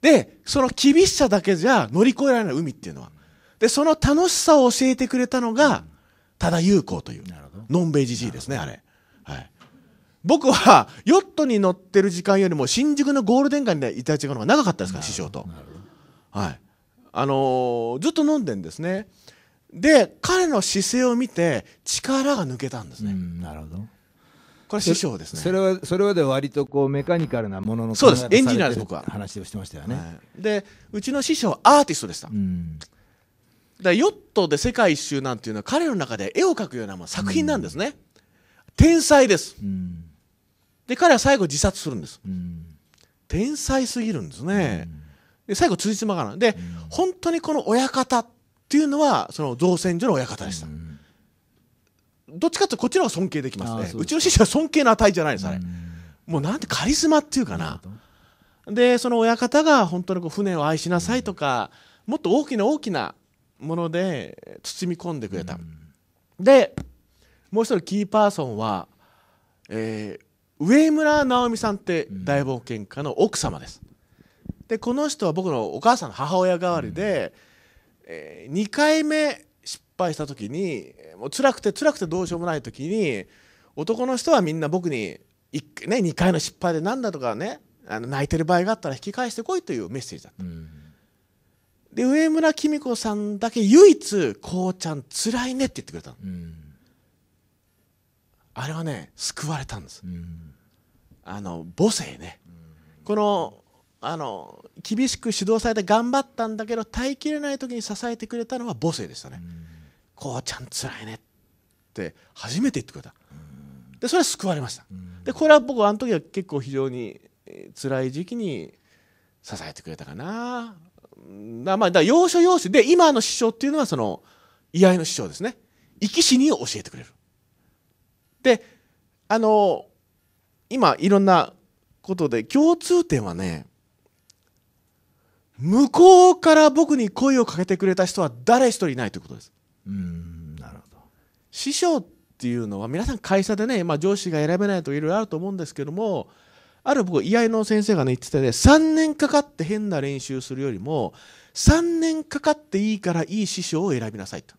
S2: でその厳しさだけじゃ乗り越えられない海っていうのはでその楽しさを教えてくれたのが、多田裕子というのんべいじじいですねあれ、はい、僕はヨットに乗ってる時間よりも新宿のゴールデン街でいた時間の方が長かったですから師匠とはいあのずっと飲んでんですねで彼の姿勢を見て力が抜けたんですね、うん、なるほど
S1: これ師匠ですねそれはそれはで割とこうメカニカルなもののそうですエンジニアです僕
S2: は話をしてましたよね、はい、でうちの師匠はアーティストでした、うん、だヨットで世界一周なんていうのは彼の中で絵を描くような作品なんですね、うん、天才です、うん、で彼は最後自殺するんです、天才すぎるんですね、で最後辻褄が合うで、本当にこの親方っていうのはその造船所の親方でした、どっちかっいうとこっちの方が尊敬できますねうちの師匠は尊敬の値じゃないですあれ、もうなんてカリスマっていうかなでその親方が本当にこう船を愛しなさいとか、もっと大きな大きなもので包み込んでくれた、でもう一人キーパーソンは、えー、上村直美さんって大冒険家の奥様です、でこの人は僕のお母さんの母親代わりで、うん、えー、2回目失敗した時にもう辛くて辛くてどうしようもない時に男の人はみんな僕に、ね、2回の失敗で何だとかねあの泣いてる場合があったら引き返してこいというメッセージだった。うん、で上村公子さんだけ唯一「こうちゃんつらいね」って言ってくれたの、うん、あれはね救われたんです、あの母性ね、このあの厳しく指導されて頑張ったんだけど耐えきれない時に支えてくれたのは母性でしたね「こうちゃんつらいね」って初めて言ってくれたでそれは救われましたでこれは僕あの時は結構非常に辛い時期に支えてくれたかなだまあだ要所要所で今の師匠っていうのはその居合の師匠ですね生き死にを教えてくれるであの今いろんなことで共通点はね向こうから僕に声をかけてくれた人は誰一人いないということです。うんなるほど師匠っていうのは皆さん会社でね、まあ、上司が選べないといろいろあると思うんですけどもある僕居合の先生がね言っててね3年かかって変な練習するよりも3年かかっていいからいい師匠を選びなさいと。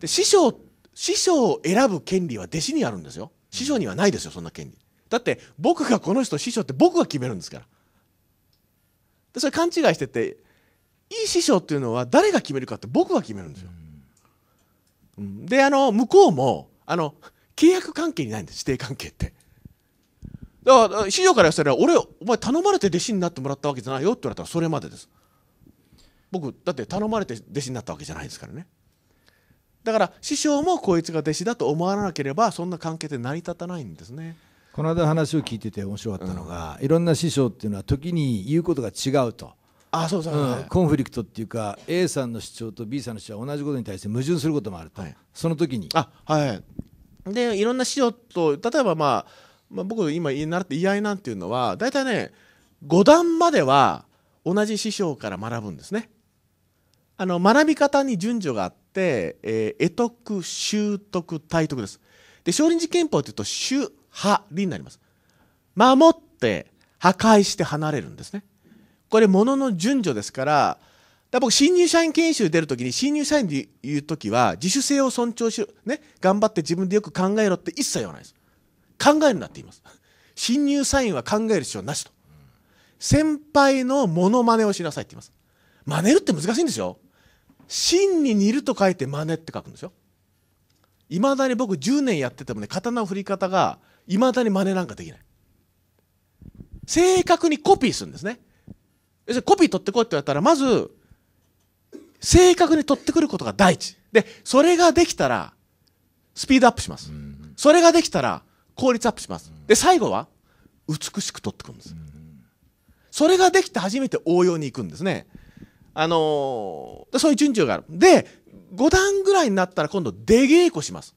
S2: で師匠師匠を選ぶ権利は弟子にあるんですよ師匠にはないですよそんな権利。だって僕がこの人師匠って僕が決めるんですからでそれ勘違いしてていい師匠っていうのは誰が決めるかって僕が決めるんですよ、うん、であの向こうもあの契約関係にないんです指定関係ってだから師匠からしたら俺お前頼まれて弟子になってもらったわけじゃないよって言われたらそれまでです僕だって頼まれて弟子になったわけじゃないですからねだから師匠もこいつが弟子だと思わなければそんな関係って成り立たないんですね。
S1: この間話を聞いてて面白かったのが、いろんな師匠っていうのは時に言うことが違うと。あそうそう、コンフリクトっていうか A さんの主張と B さんの主張は同じことに対して矛盾することもあると、はい、その時にあはいでいろんな師匠と例えば、まあ、まあ僕今言い習って
S2: 居合なんていうのは大体ね五段までは同じ師匠から学ぶんですねあの学び方に順序があって、えー、得得習得体得ですで少林寺拳法っていうと習はりになります。守って破壊して離れるんですね。これものの順序ですから、だ僕、新入社員研修出るときに、新入社員で言うときは、自主性を尊重しろ、ね、頑張って自分でよく考えろって一切言わないです。考えるなって言います。新入社員は考える必要なしと。先輩のモノマネをしなさいって言います。真似るって難しいんですよ。真に似ると書いて真似って書くんですよ。いまだに僕10年やっててもね、刀の振り方が、いまだに真似なんかできない正確にコピーするんですねコピー取ってこいって言われたらまず正確に取ってくることが第一でそれができたらスピードアップします、それができたら効率アップします、で最後は美しく取ってくるんです、それができて初めて応用に行くんですねあのー、そういう順序があるで5段ぐらいになったら今度出稽古します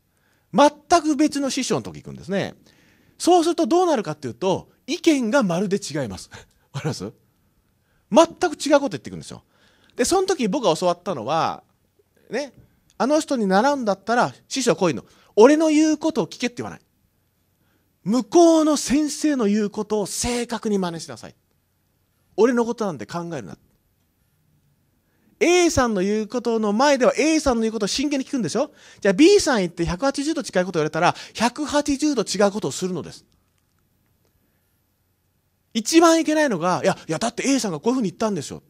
S2: 全く別の師匠の時行くんですねそうするとどうなるかっていうと意見がまるで違います わかります全く違うこと言ってくるんですよでその時僕が教わったのはねあの人に習うんだったら師匠こういうの俺の言うことを聞けって言わない向こうの先生の言うことを正確に真似しなさい俺のことなんて考えるな A さんの言うことの前では A さんの言うことを真剣に聞くんですよ。じゃあ B さん言って180度近いことを言われたら180度違うことをするのです。一番いけないのが、いや、いや、だって A さんがこういうふうに言ったんですよ。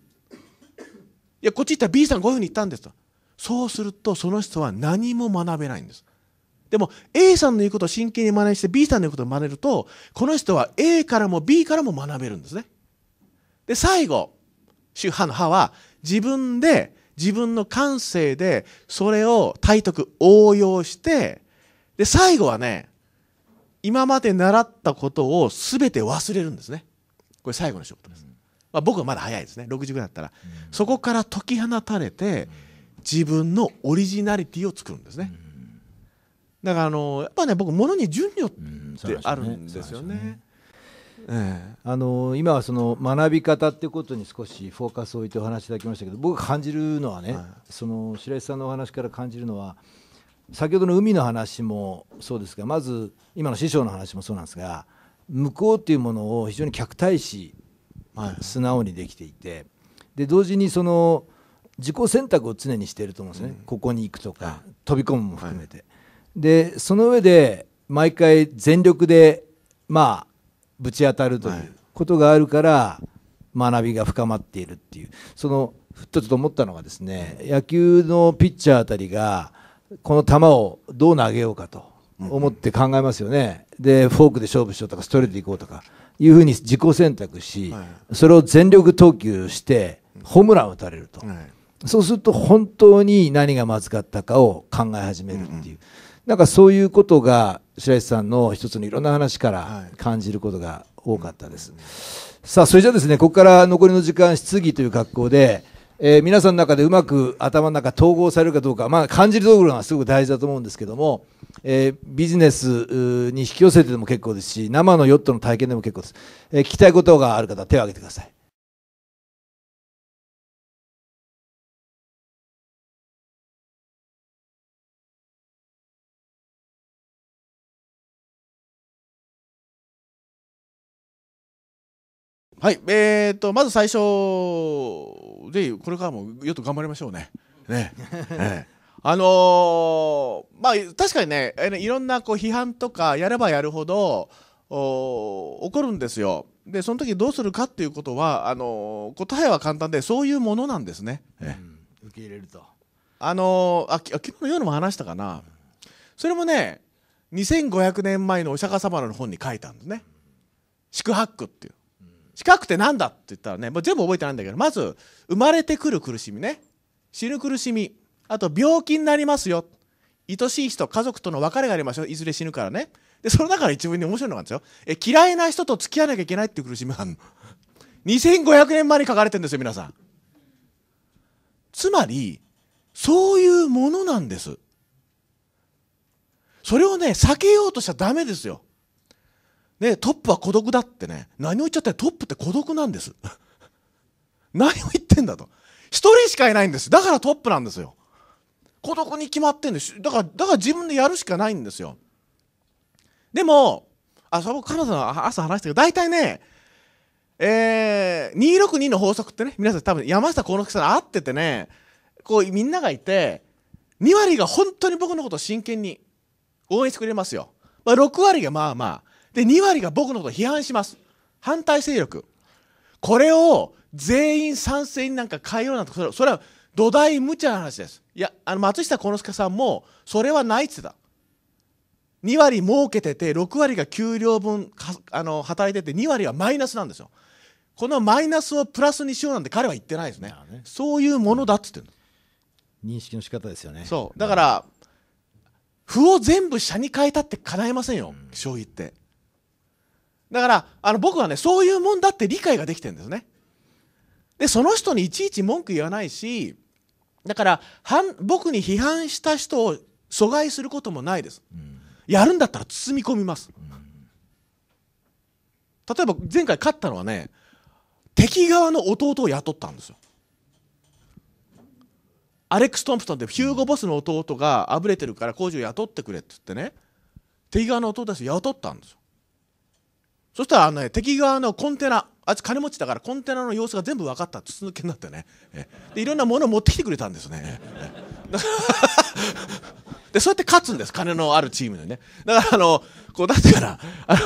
S2: いや、こっち行ったら B さんこういうふうに言ったんですと。そうすると、その人は何も学べないんです。でも、A さんの言うことを真剣に真似して B さんの言うことを真似ると、この人は A からも B からも学べるんですね。で、最後、主派の派は、自分で自分の感性でそれを体得応用してで最後はね今まで習ったことを全て忘れるんですねこれ最後の仕事です、まあ、僕はまだ早いですね60ぐらいだったら、そこから解き放たれて、自分のオリジナリティを作るんですね、
S1: だからあのやっぱね僕物に順序って
S2: あるんですよね,、
S1: えあの今はその学び方ってことに少しフォーカスを置いてお話いただきましたけど僕感じるのはね、はい、その白石さんのお話から感じるのは先ほどの海の話もそうですがまず今の師匠の話もそうなんですが向こうっていうものを非常に客体視、はい、素直にできていてで同時にその自己選択を常にしていると思うんですね、うん、ここに行くとか、はい、飛び込むも含めて。でその上で毎回全力でまあぶち当たるということがあるから、学びが深まっているっていうそのふっとちょっと思ったのがですね野球のピッチャーあたりがこの球をどう投げようかと思って考えますよね、うん、でフォークで勝負しようとかストレートでいこうとかいうふうに自己選択し、はい、それを全力投球してホームランを打たれると、はい、そうすると本当に何がまずかったかを考え始めるっていう、うんうん、なんかそういうことが白石さんの一つのいろんな話から感じることが多かったです、はい、さあそれじゃあですねここから残りの時間質疑という格好で、えー、皆さんの中でうまく頭の中統合されるかどうか、まあ、感じるところがすごく大事だと思うんですけども、えー、ビジネスに引き寄せてでも結構ですし生のヨットの体験でも結構です、えー、聞きたいことがある方手を挙げてください
S2: はい、えーと、まず最初で、これからもよっと頑張りましょうね。ね。ねあのー、まあ、確かにね、いろんなこう批判とかやればやるほど、おこるんですよ。で、その時どうするかっていうことは、あのー、答えは簡単で、そういうものなんですね。うん、受け入れると。あのー、あ、昨日の夜も話したかな。それもね、2500年前のお釈迦様の本に書いたんですね。宿泊っていう。近くてて何だって言ったらねもう全部覚えてないんだけどまず生まれてくる苦しみね死ぬ苦しみあと病気になりますよ愛しい人家族との別れがありましょういずれ死ぬからねでその中で一番に面白いのがあるんですよえ嫌いな人と付き合わなきゃいけないっていう苦しみがあるの2500年前に書かれてるんですよ皆さんつまりそういうものなんですそれをね避けようとしちゃダメですよね、トップは孤独だってね何を言っちゃってトップって孤独なんです 何を言ってんだと1人しかいないんですだからトップなんですよ孤独に決まってんですだからだから自分でやるしかないんですよでもあそこ彼女の朝話したけど大体ねえー、262の法則ってね皆さん多分山下幸之助さん会っててねこうみんながいて2割が本当に僕のことを真剣に応援してくれますよ、まあ、6割がまあまあで、2割が僕のことを批判します。反対勢力。これを全員賛成になんか変えようなんて、それそれは土台無茶な話です。いや、あの松下幸之助さんも、それはないって言ってた。2割儲けてて、6割が給料分あの働いてて、2割はマイナスなんですよ。このマイナスをプラスにしようなんて彼は言ってないですね。ねそういうものだっつってる、
S1: 認識の仕方ですよね。そう。だ
S2: から、歩を全部社に変えたって叶えませんよ、消費って。だからあの僕はねそういうもんだって理解ができてるんですねでその人にいちいち文句言わないしだから僕に批判した人を阻害することもないです、うん、やるんだったら包み込みます、うん、例えば前回勝ったのはね敵側の弟を雇ったんですよアレックス・トンプソンってヒューゴ・ボスの弟があぶれてるから工事を雇ってくれって言ってね敵側の弟たちを雇ったんですよそしたらあの、ね、敵側のコンテナあいつ金持ちだからコンテナの様子が全部分かった筒抜けになってねでいろんなものを持ってきてくれたんですねでそうやって勝つんです金のあるチームでねだからあのこうだってからあの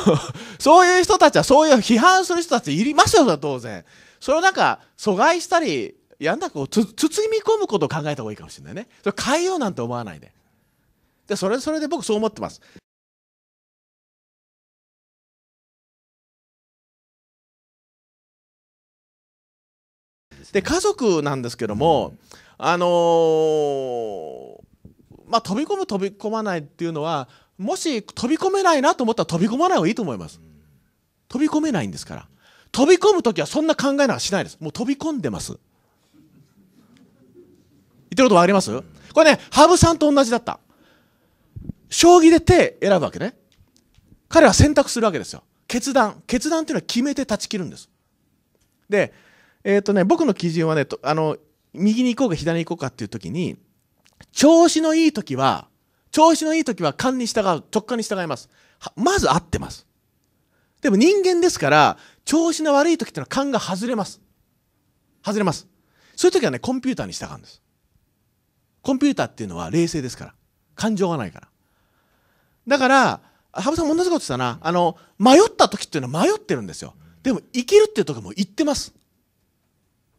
S2: そういう人たちはそういう批判する人たちいりますよ当然それをなんか阻害したりやんなく包み込むことを考えた方がいいかもしれないねそれ変えようなんて思わないででそれ
S3: それで僕そう思ってます
S2: で家族なんですけども、あのー、まあ、飛び込む飛び込まないっていうのはもし飛び込めないなと思ったら飛び込まない方がいいと思います。飛び込めないんですから。飛び込む時はそんな考えなんかしないです。もう飛び込んでます。言ってること分かりますこれね、羽生さんと同じだった。将棋で手選ぶわけね。彼は選択するわけですよ。決断。決断っていうのは決めて断ち切るんです。で、えっ、ー、とね、僕の基準はね、あの、右に行こうか左に行こうかっていう時に、調子のいい時は、調子のいい時は勘に従う、直感に従います。まず合ってます。でも人間ですから、調子の悪い時っていうのは勘が外れます。外れます。そういう時はね、コンピューターに従うんです。コンピューターっていうのは冷静ですから。感情がないから。だから、羽生さん同じことてたな。あの、迷った時っていうのは迷ってるんですよ。でも、生きるっていう時も言ってます。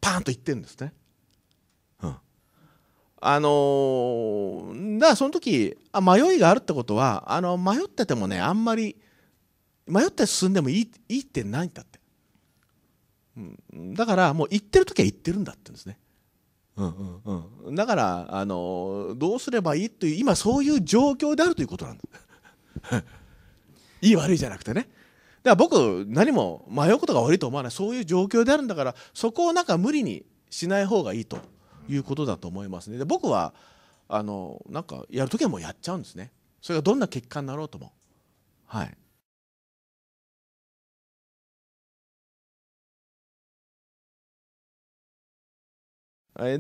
S2: パーンといってるんですね。うん、あのー、だからその時あ迷いがあるってことはあの迷っててもねあんまり迷って進んでもいいいいってないんだって、うん、だからもう行ってる時は行ってるんだって言うんですね。うんうんうん、だからあのどうすればいいという今そういう状況であるということなんだ いい悪いじゃなくてねだから僕何も迷うことが悪いと思わないそういう状況であるんだからそこをなんか無理にしない方がいいということだと思いますねで僕はあのなんかやる時はもうやっちゃうんですねそれがどんな結果になろうともはい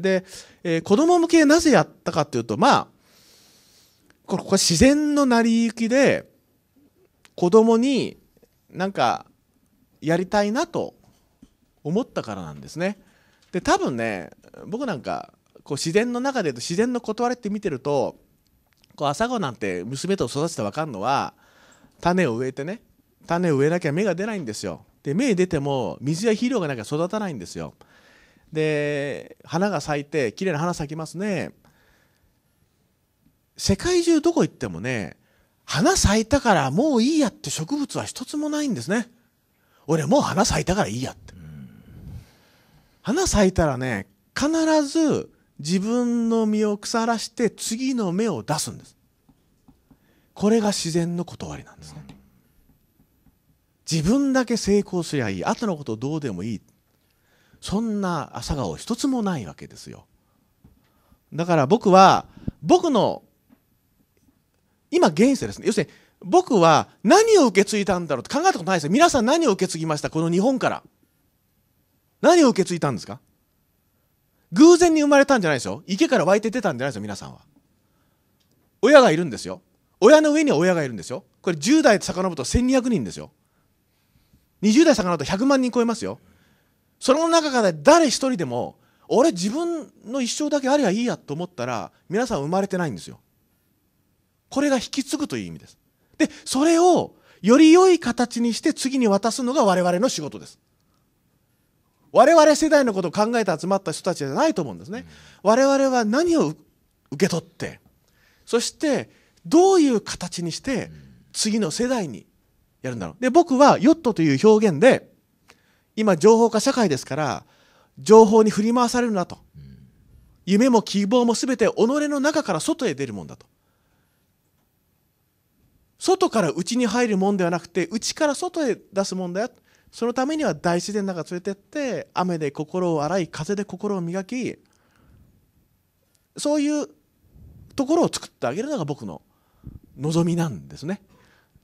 S2: で、えー、子供向けなぜやったかというとまあこれこれ自然の成り行きで子供になんかやりたいなと思ったからなんですねで多分ね僕なんかこう自然の中で自然の断りって見てるとこう朝顔なんて娘と育てて分かるのは種を植えてね種を植えなきゃ芽が出ないんですよで芽出ても水や肥料がなきゃ育たないんですよで花が咲いて綺麗な花咲きますね世界中どこ行ってもね花咲いたからもういいやって植物は一つもないんですね。俺もう花咲いたからいいやって。花咲いたらね、必ず自分の実を腐らして次の芽を出すんです。これが自然の断りなんですね。自分だけ成功すりゃいい。後のことどうでもいい。そんな朝顔一つもないわけですよ。だから僕は、僕の今現世ですね。要するに、僕は何を受け継いだんだろうって考えたことないですよ。皆さん何を受け継ぎましたこの日本から。何を受け継いだんですか偶然に生まれたんじゃないですよ。池から湧いて出たんじゃないですよ、皆さんは。親がいるんですよ。親の上には親がいるんですよ。これ10代遡ると1200人ですよ。20代遡ると100万人超えますよ。その中から誰一人でも、俺自分の一生だけありゃいいやと思ったら、皆さん生まれてないんですよ。これが引き継ぐという意味です。で、それをより良い形にして次に渡すのが我々の仕事です。我々世代のことを考えて集まった人たちじゃないと思うんですね。我々は何を受け取って、そしてどういう形にして次の世代にやるんだろう。で、僕はヨットという表現で、今情報化社会ですから、情報に振り回されるなと。夢も希望も全て己の中から外へ出るもんだと。外から内に入るもんではなくて内から外へ出すもんだよそのためには大自然の中連れてって雨で心を洗い風で心を磨きそういうところを作ってあげるのが僕の望みなんですね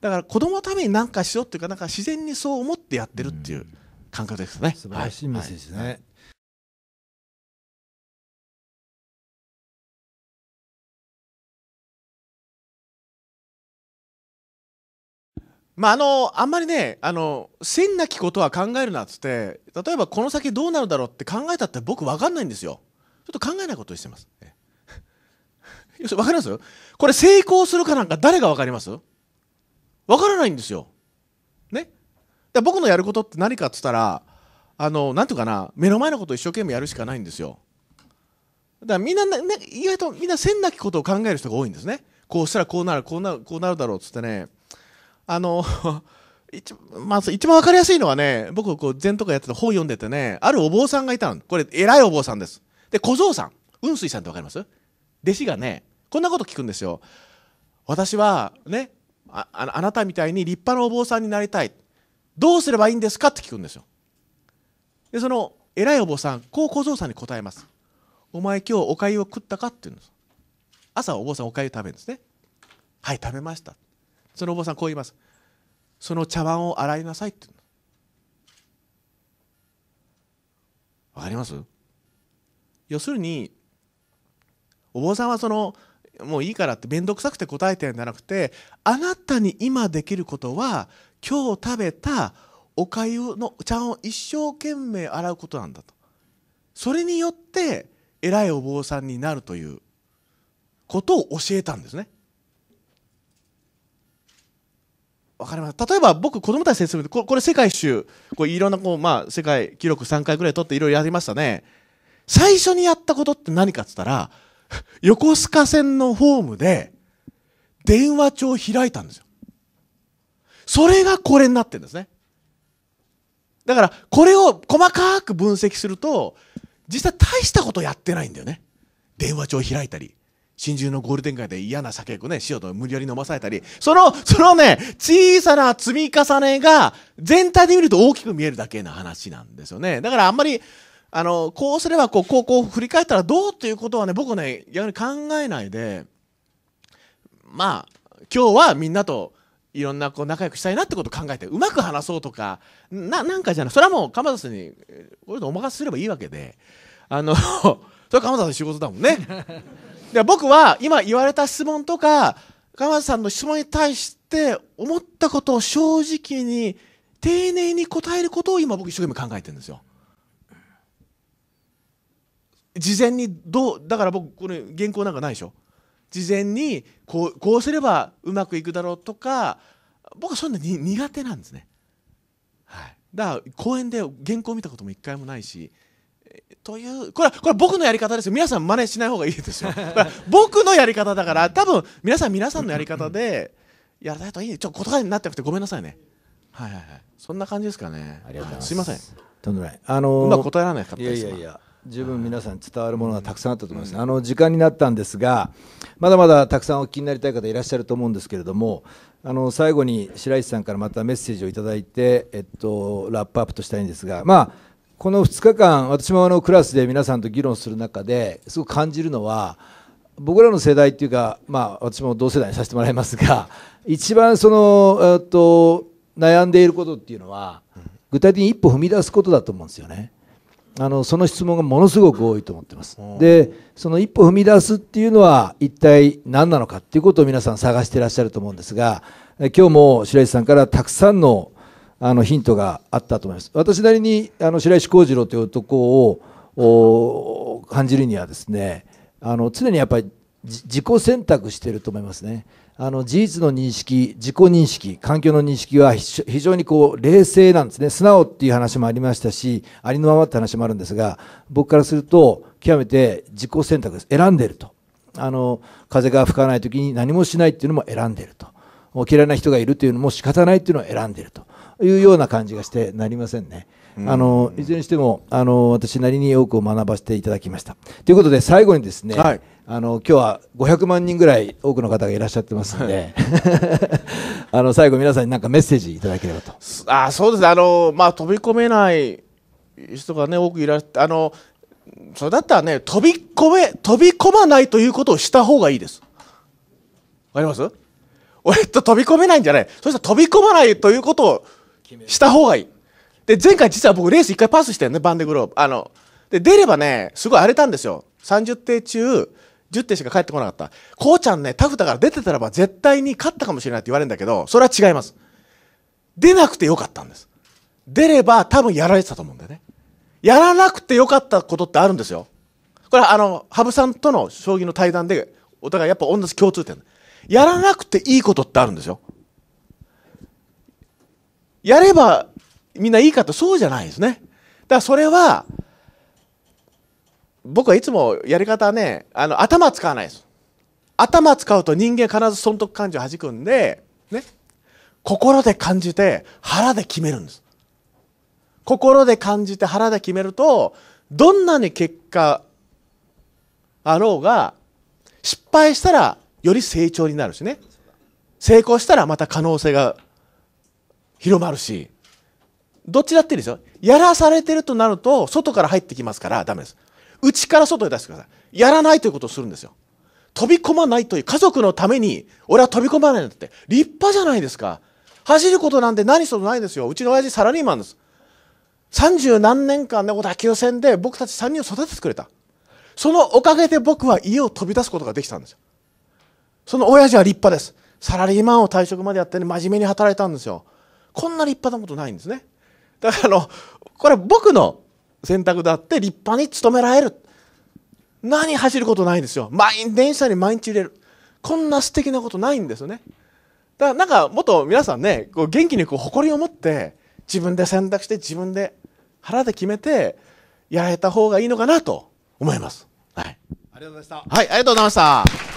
S2: だから子供のために何かしようっていうかなんか自然にそう思ってやってるっていう感覚ですね、素晴らしいメッセージですね、はいはいまあ、あのあんまりねあのなきことは考えるなっつって例えばこの先どうなるだろうって考えたって僕分かんないんですよちょっと考えないことにしてます分 かりますこれ成功するかなんか誰が分かります分からないんですよねで僕のやることって何かっつったらあのなんていうかな目の前のことを一生懸命やるしかないんですよだからみんな、ね、意外とみんなせんなきことを考える人が多いんですねこうしたらこうなるこうなるこうなるだろうっつってねあの 一まあ、一番わかりやすいのはね、僕、こう、禅とかやってた本読んでてね、あるお坊さんがいたの。これ、偉いお坊さんです。で、小僧さん、雲水さんってわかります弟子がね、こんなこと聞くんですよ。私は、ね、ああなたみたいに立派なお坊さんになりたい。どうすればいいんですかって聞くんですよ。で、その、偉いお坊さん、こう小僧さんに答えます。お前今日お粥を食ったかって言うんです。朝お坊さんお粥食べるんですね。はい、食べました。そのお坊さんこう言いますその茶碗を洗いなさいってわかります要するにお坊さんはそのもういいからって面倒くさくて答えてるんじゃなくてあなたに今できることは今日食べたおかゆの茶碗を一生懸命洗うことなんだとそれによって偉いお坊さんになるということを教えたんですねわかります例えば僕、子供たち先説明これ、これ世界一周、こういろんなこう、まあ、世界記録3回ぐらい取っていろいろやりましたね。最初にやったことって何かっつったら、横須賀線のホームで電話帳を開いたんですよ。それがこれになってるんですね。だから、これを細かく分析すると、実際大したことやってないんだよね。電話帳開いたり。真珠のゴールデン街で嫌な酒をね、塩と無理やり飲まされたり、その、そのね、小さな積み重ねが、全体で見ると大きく見えるだけの話なんですよね。だからあんまり、あの、こうすればこう、こう、こう振り返ったらどうっていうことはね、僕ね、逆に考えないで、まあ、今日はみんなと、いろんなこう仲良くしたいなってことを考えて、うまく話そうとか、な、なんかじゃない。それはもう、鎌田さんに、俺とお任せすればいいわけで、あの、それは鎌田さんの仕事だもんね。で僕は今言われた質問とか鎌田さんの質問に対して思ったことを正直に丁寧に答えることを今僕一生懸命考えてるんですよ。事前にどうだから僕これ原稿なんかないでしょ事前にこうこうすればうまくいくだろうとか僕はそんなに苦手なんですね。はい、だから公演で原稿見たことも一回もないしというこれはこれは僕のやり方ですよ皆さん真似しない方がいいですよ 僕のやり方だから多分皆さん皆さんのやり方でやらないといいちょっと言葉になってなくてごめんなさいねはいはいはいそんな感じですかね
S1: ありがとうございます、い、すいませんとんでもないあのー、答えられなかったですいやいやいや十分皆さん伝わるものがたくさんあったと思います、うん、あの時間になったんですがまだまだたくさんお聞きになりたい方いらっしゃると思うんですけれどもあの最後に白石さんからまたメッセージを頂いて、えっと、ラップアップとしたいんですが、まあ、この2日間私もあのクラスで皆さんと議論する中ですごく感じるのは僕らの世代っていうか、まあ、私も同世代にさせてもらいますが一番その、えっと、悩んでいることっていうのは具体的に一歩踏み出すことだと思うんですよね。あのその質問がものすごく多いと思ってます、うん、でその一歩踏み出すっていうのは一体何なのかっていうことを皆さん探していらっしゃると思うんですが今日も白石さんからたくさんのあのヒントがあったと思います。私なりにあの白石幸次郎という男を感じるにはですねあの常にやっぱり自己選択していると思いますね。あの事実の認識、自己認識、環境の認識は非常にこう冷静なんですね、素直っていう話もありましたし、ありのままって話もあるんですが、僕からすると、極めて自己選択です、選んでると、あの風が吹かない時に何もしないっていうのも選んでると、嫌いな人がいるというのも仕方ないっていうのを選んでると、いうような感じがしてなりませんね。あのいずれにしてもあの私なりに多くを学ばせていただきました。ということで最後にですね、はい、あの今日は500万人ぐらい多くの方がいらっしゃってますので、あの最後皆さんに何かメッセージいただければと。あそうですあの、まあ、飛
S2: び込めない人が、ね、多くいらっしゃあのそれだったらね飛び込め飛び込まないということをした方がいいです。わかります 俺と飛び込めないんじゃないそしたら飛び込まないということをした方がいい。で、前回実は僕レース1回パスしてんね、バンデグローブ。あの、で、出ればね、すごい荒れたんですよ。30手中、10点しか帰ってこなかった。こうちゃんね、タフだから出てたらば絶対に勝ったかもしれないって言われるんだけど、それは違います。出なくてよかったんです。出れば多分やられてたと思うんだよね。やらなくてよかったことってあるんですよ。これはあの、羽生さんとの将棋の対談で、お互いやっぱ同じ共通点。やらなくていいことってあるんですよ。やればみんないいかってそうじゃないですね。だからそれは僕はいつもやり方ねあの頭使わないです。頭使うと人間必ず損得感情をくんで、ね、心で感じて腹で決めるんです。心で感じて腹で決めるとどんなに結果あろうが失敗したらより成長になるしね成功したらまた可能性が広まるしどっちだっていいですよやらされてるとなると外から入ってきますからダメです内から外へ出してくださいやらないということをするんですよ飛び込まないという家族のために俺は飛び込まないんだって立派じゃないですか走ることなんて何そのないですようちの親父サラリーマンです三十何年間ね打球戦で僕たち3人を育ててくれたそのおかげで僕は家を飛び出すことができたんですよその親父は立派ですサラリーマンを退職までやって、ね、真面目に働いたんですよこんな立派なことないんですね。だからあのこれ僕の選択だって立派に勤められる何走ることないんですよ毎電車に毎日入れるこんな素敵なことないんですよねだからなんかもっと皆さんねこう元気にこう誇りを持って自分で選択して自分で腹で決めてやれた方がいいのかなと思います、はい、
S3: ありがとうございましたはいありがとうございまし
S2: た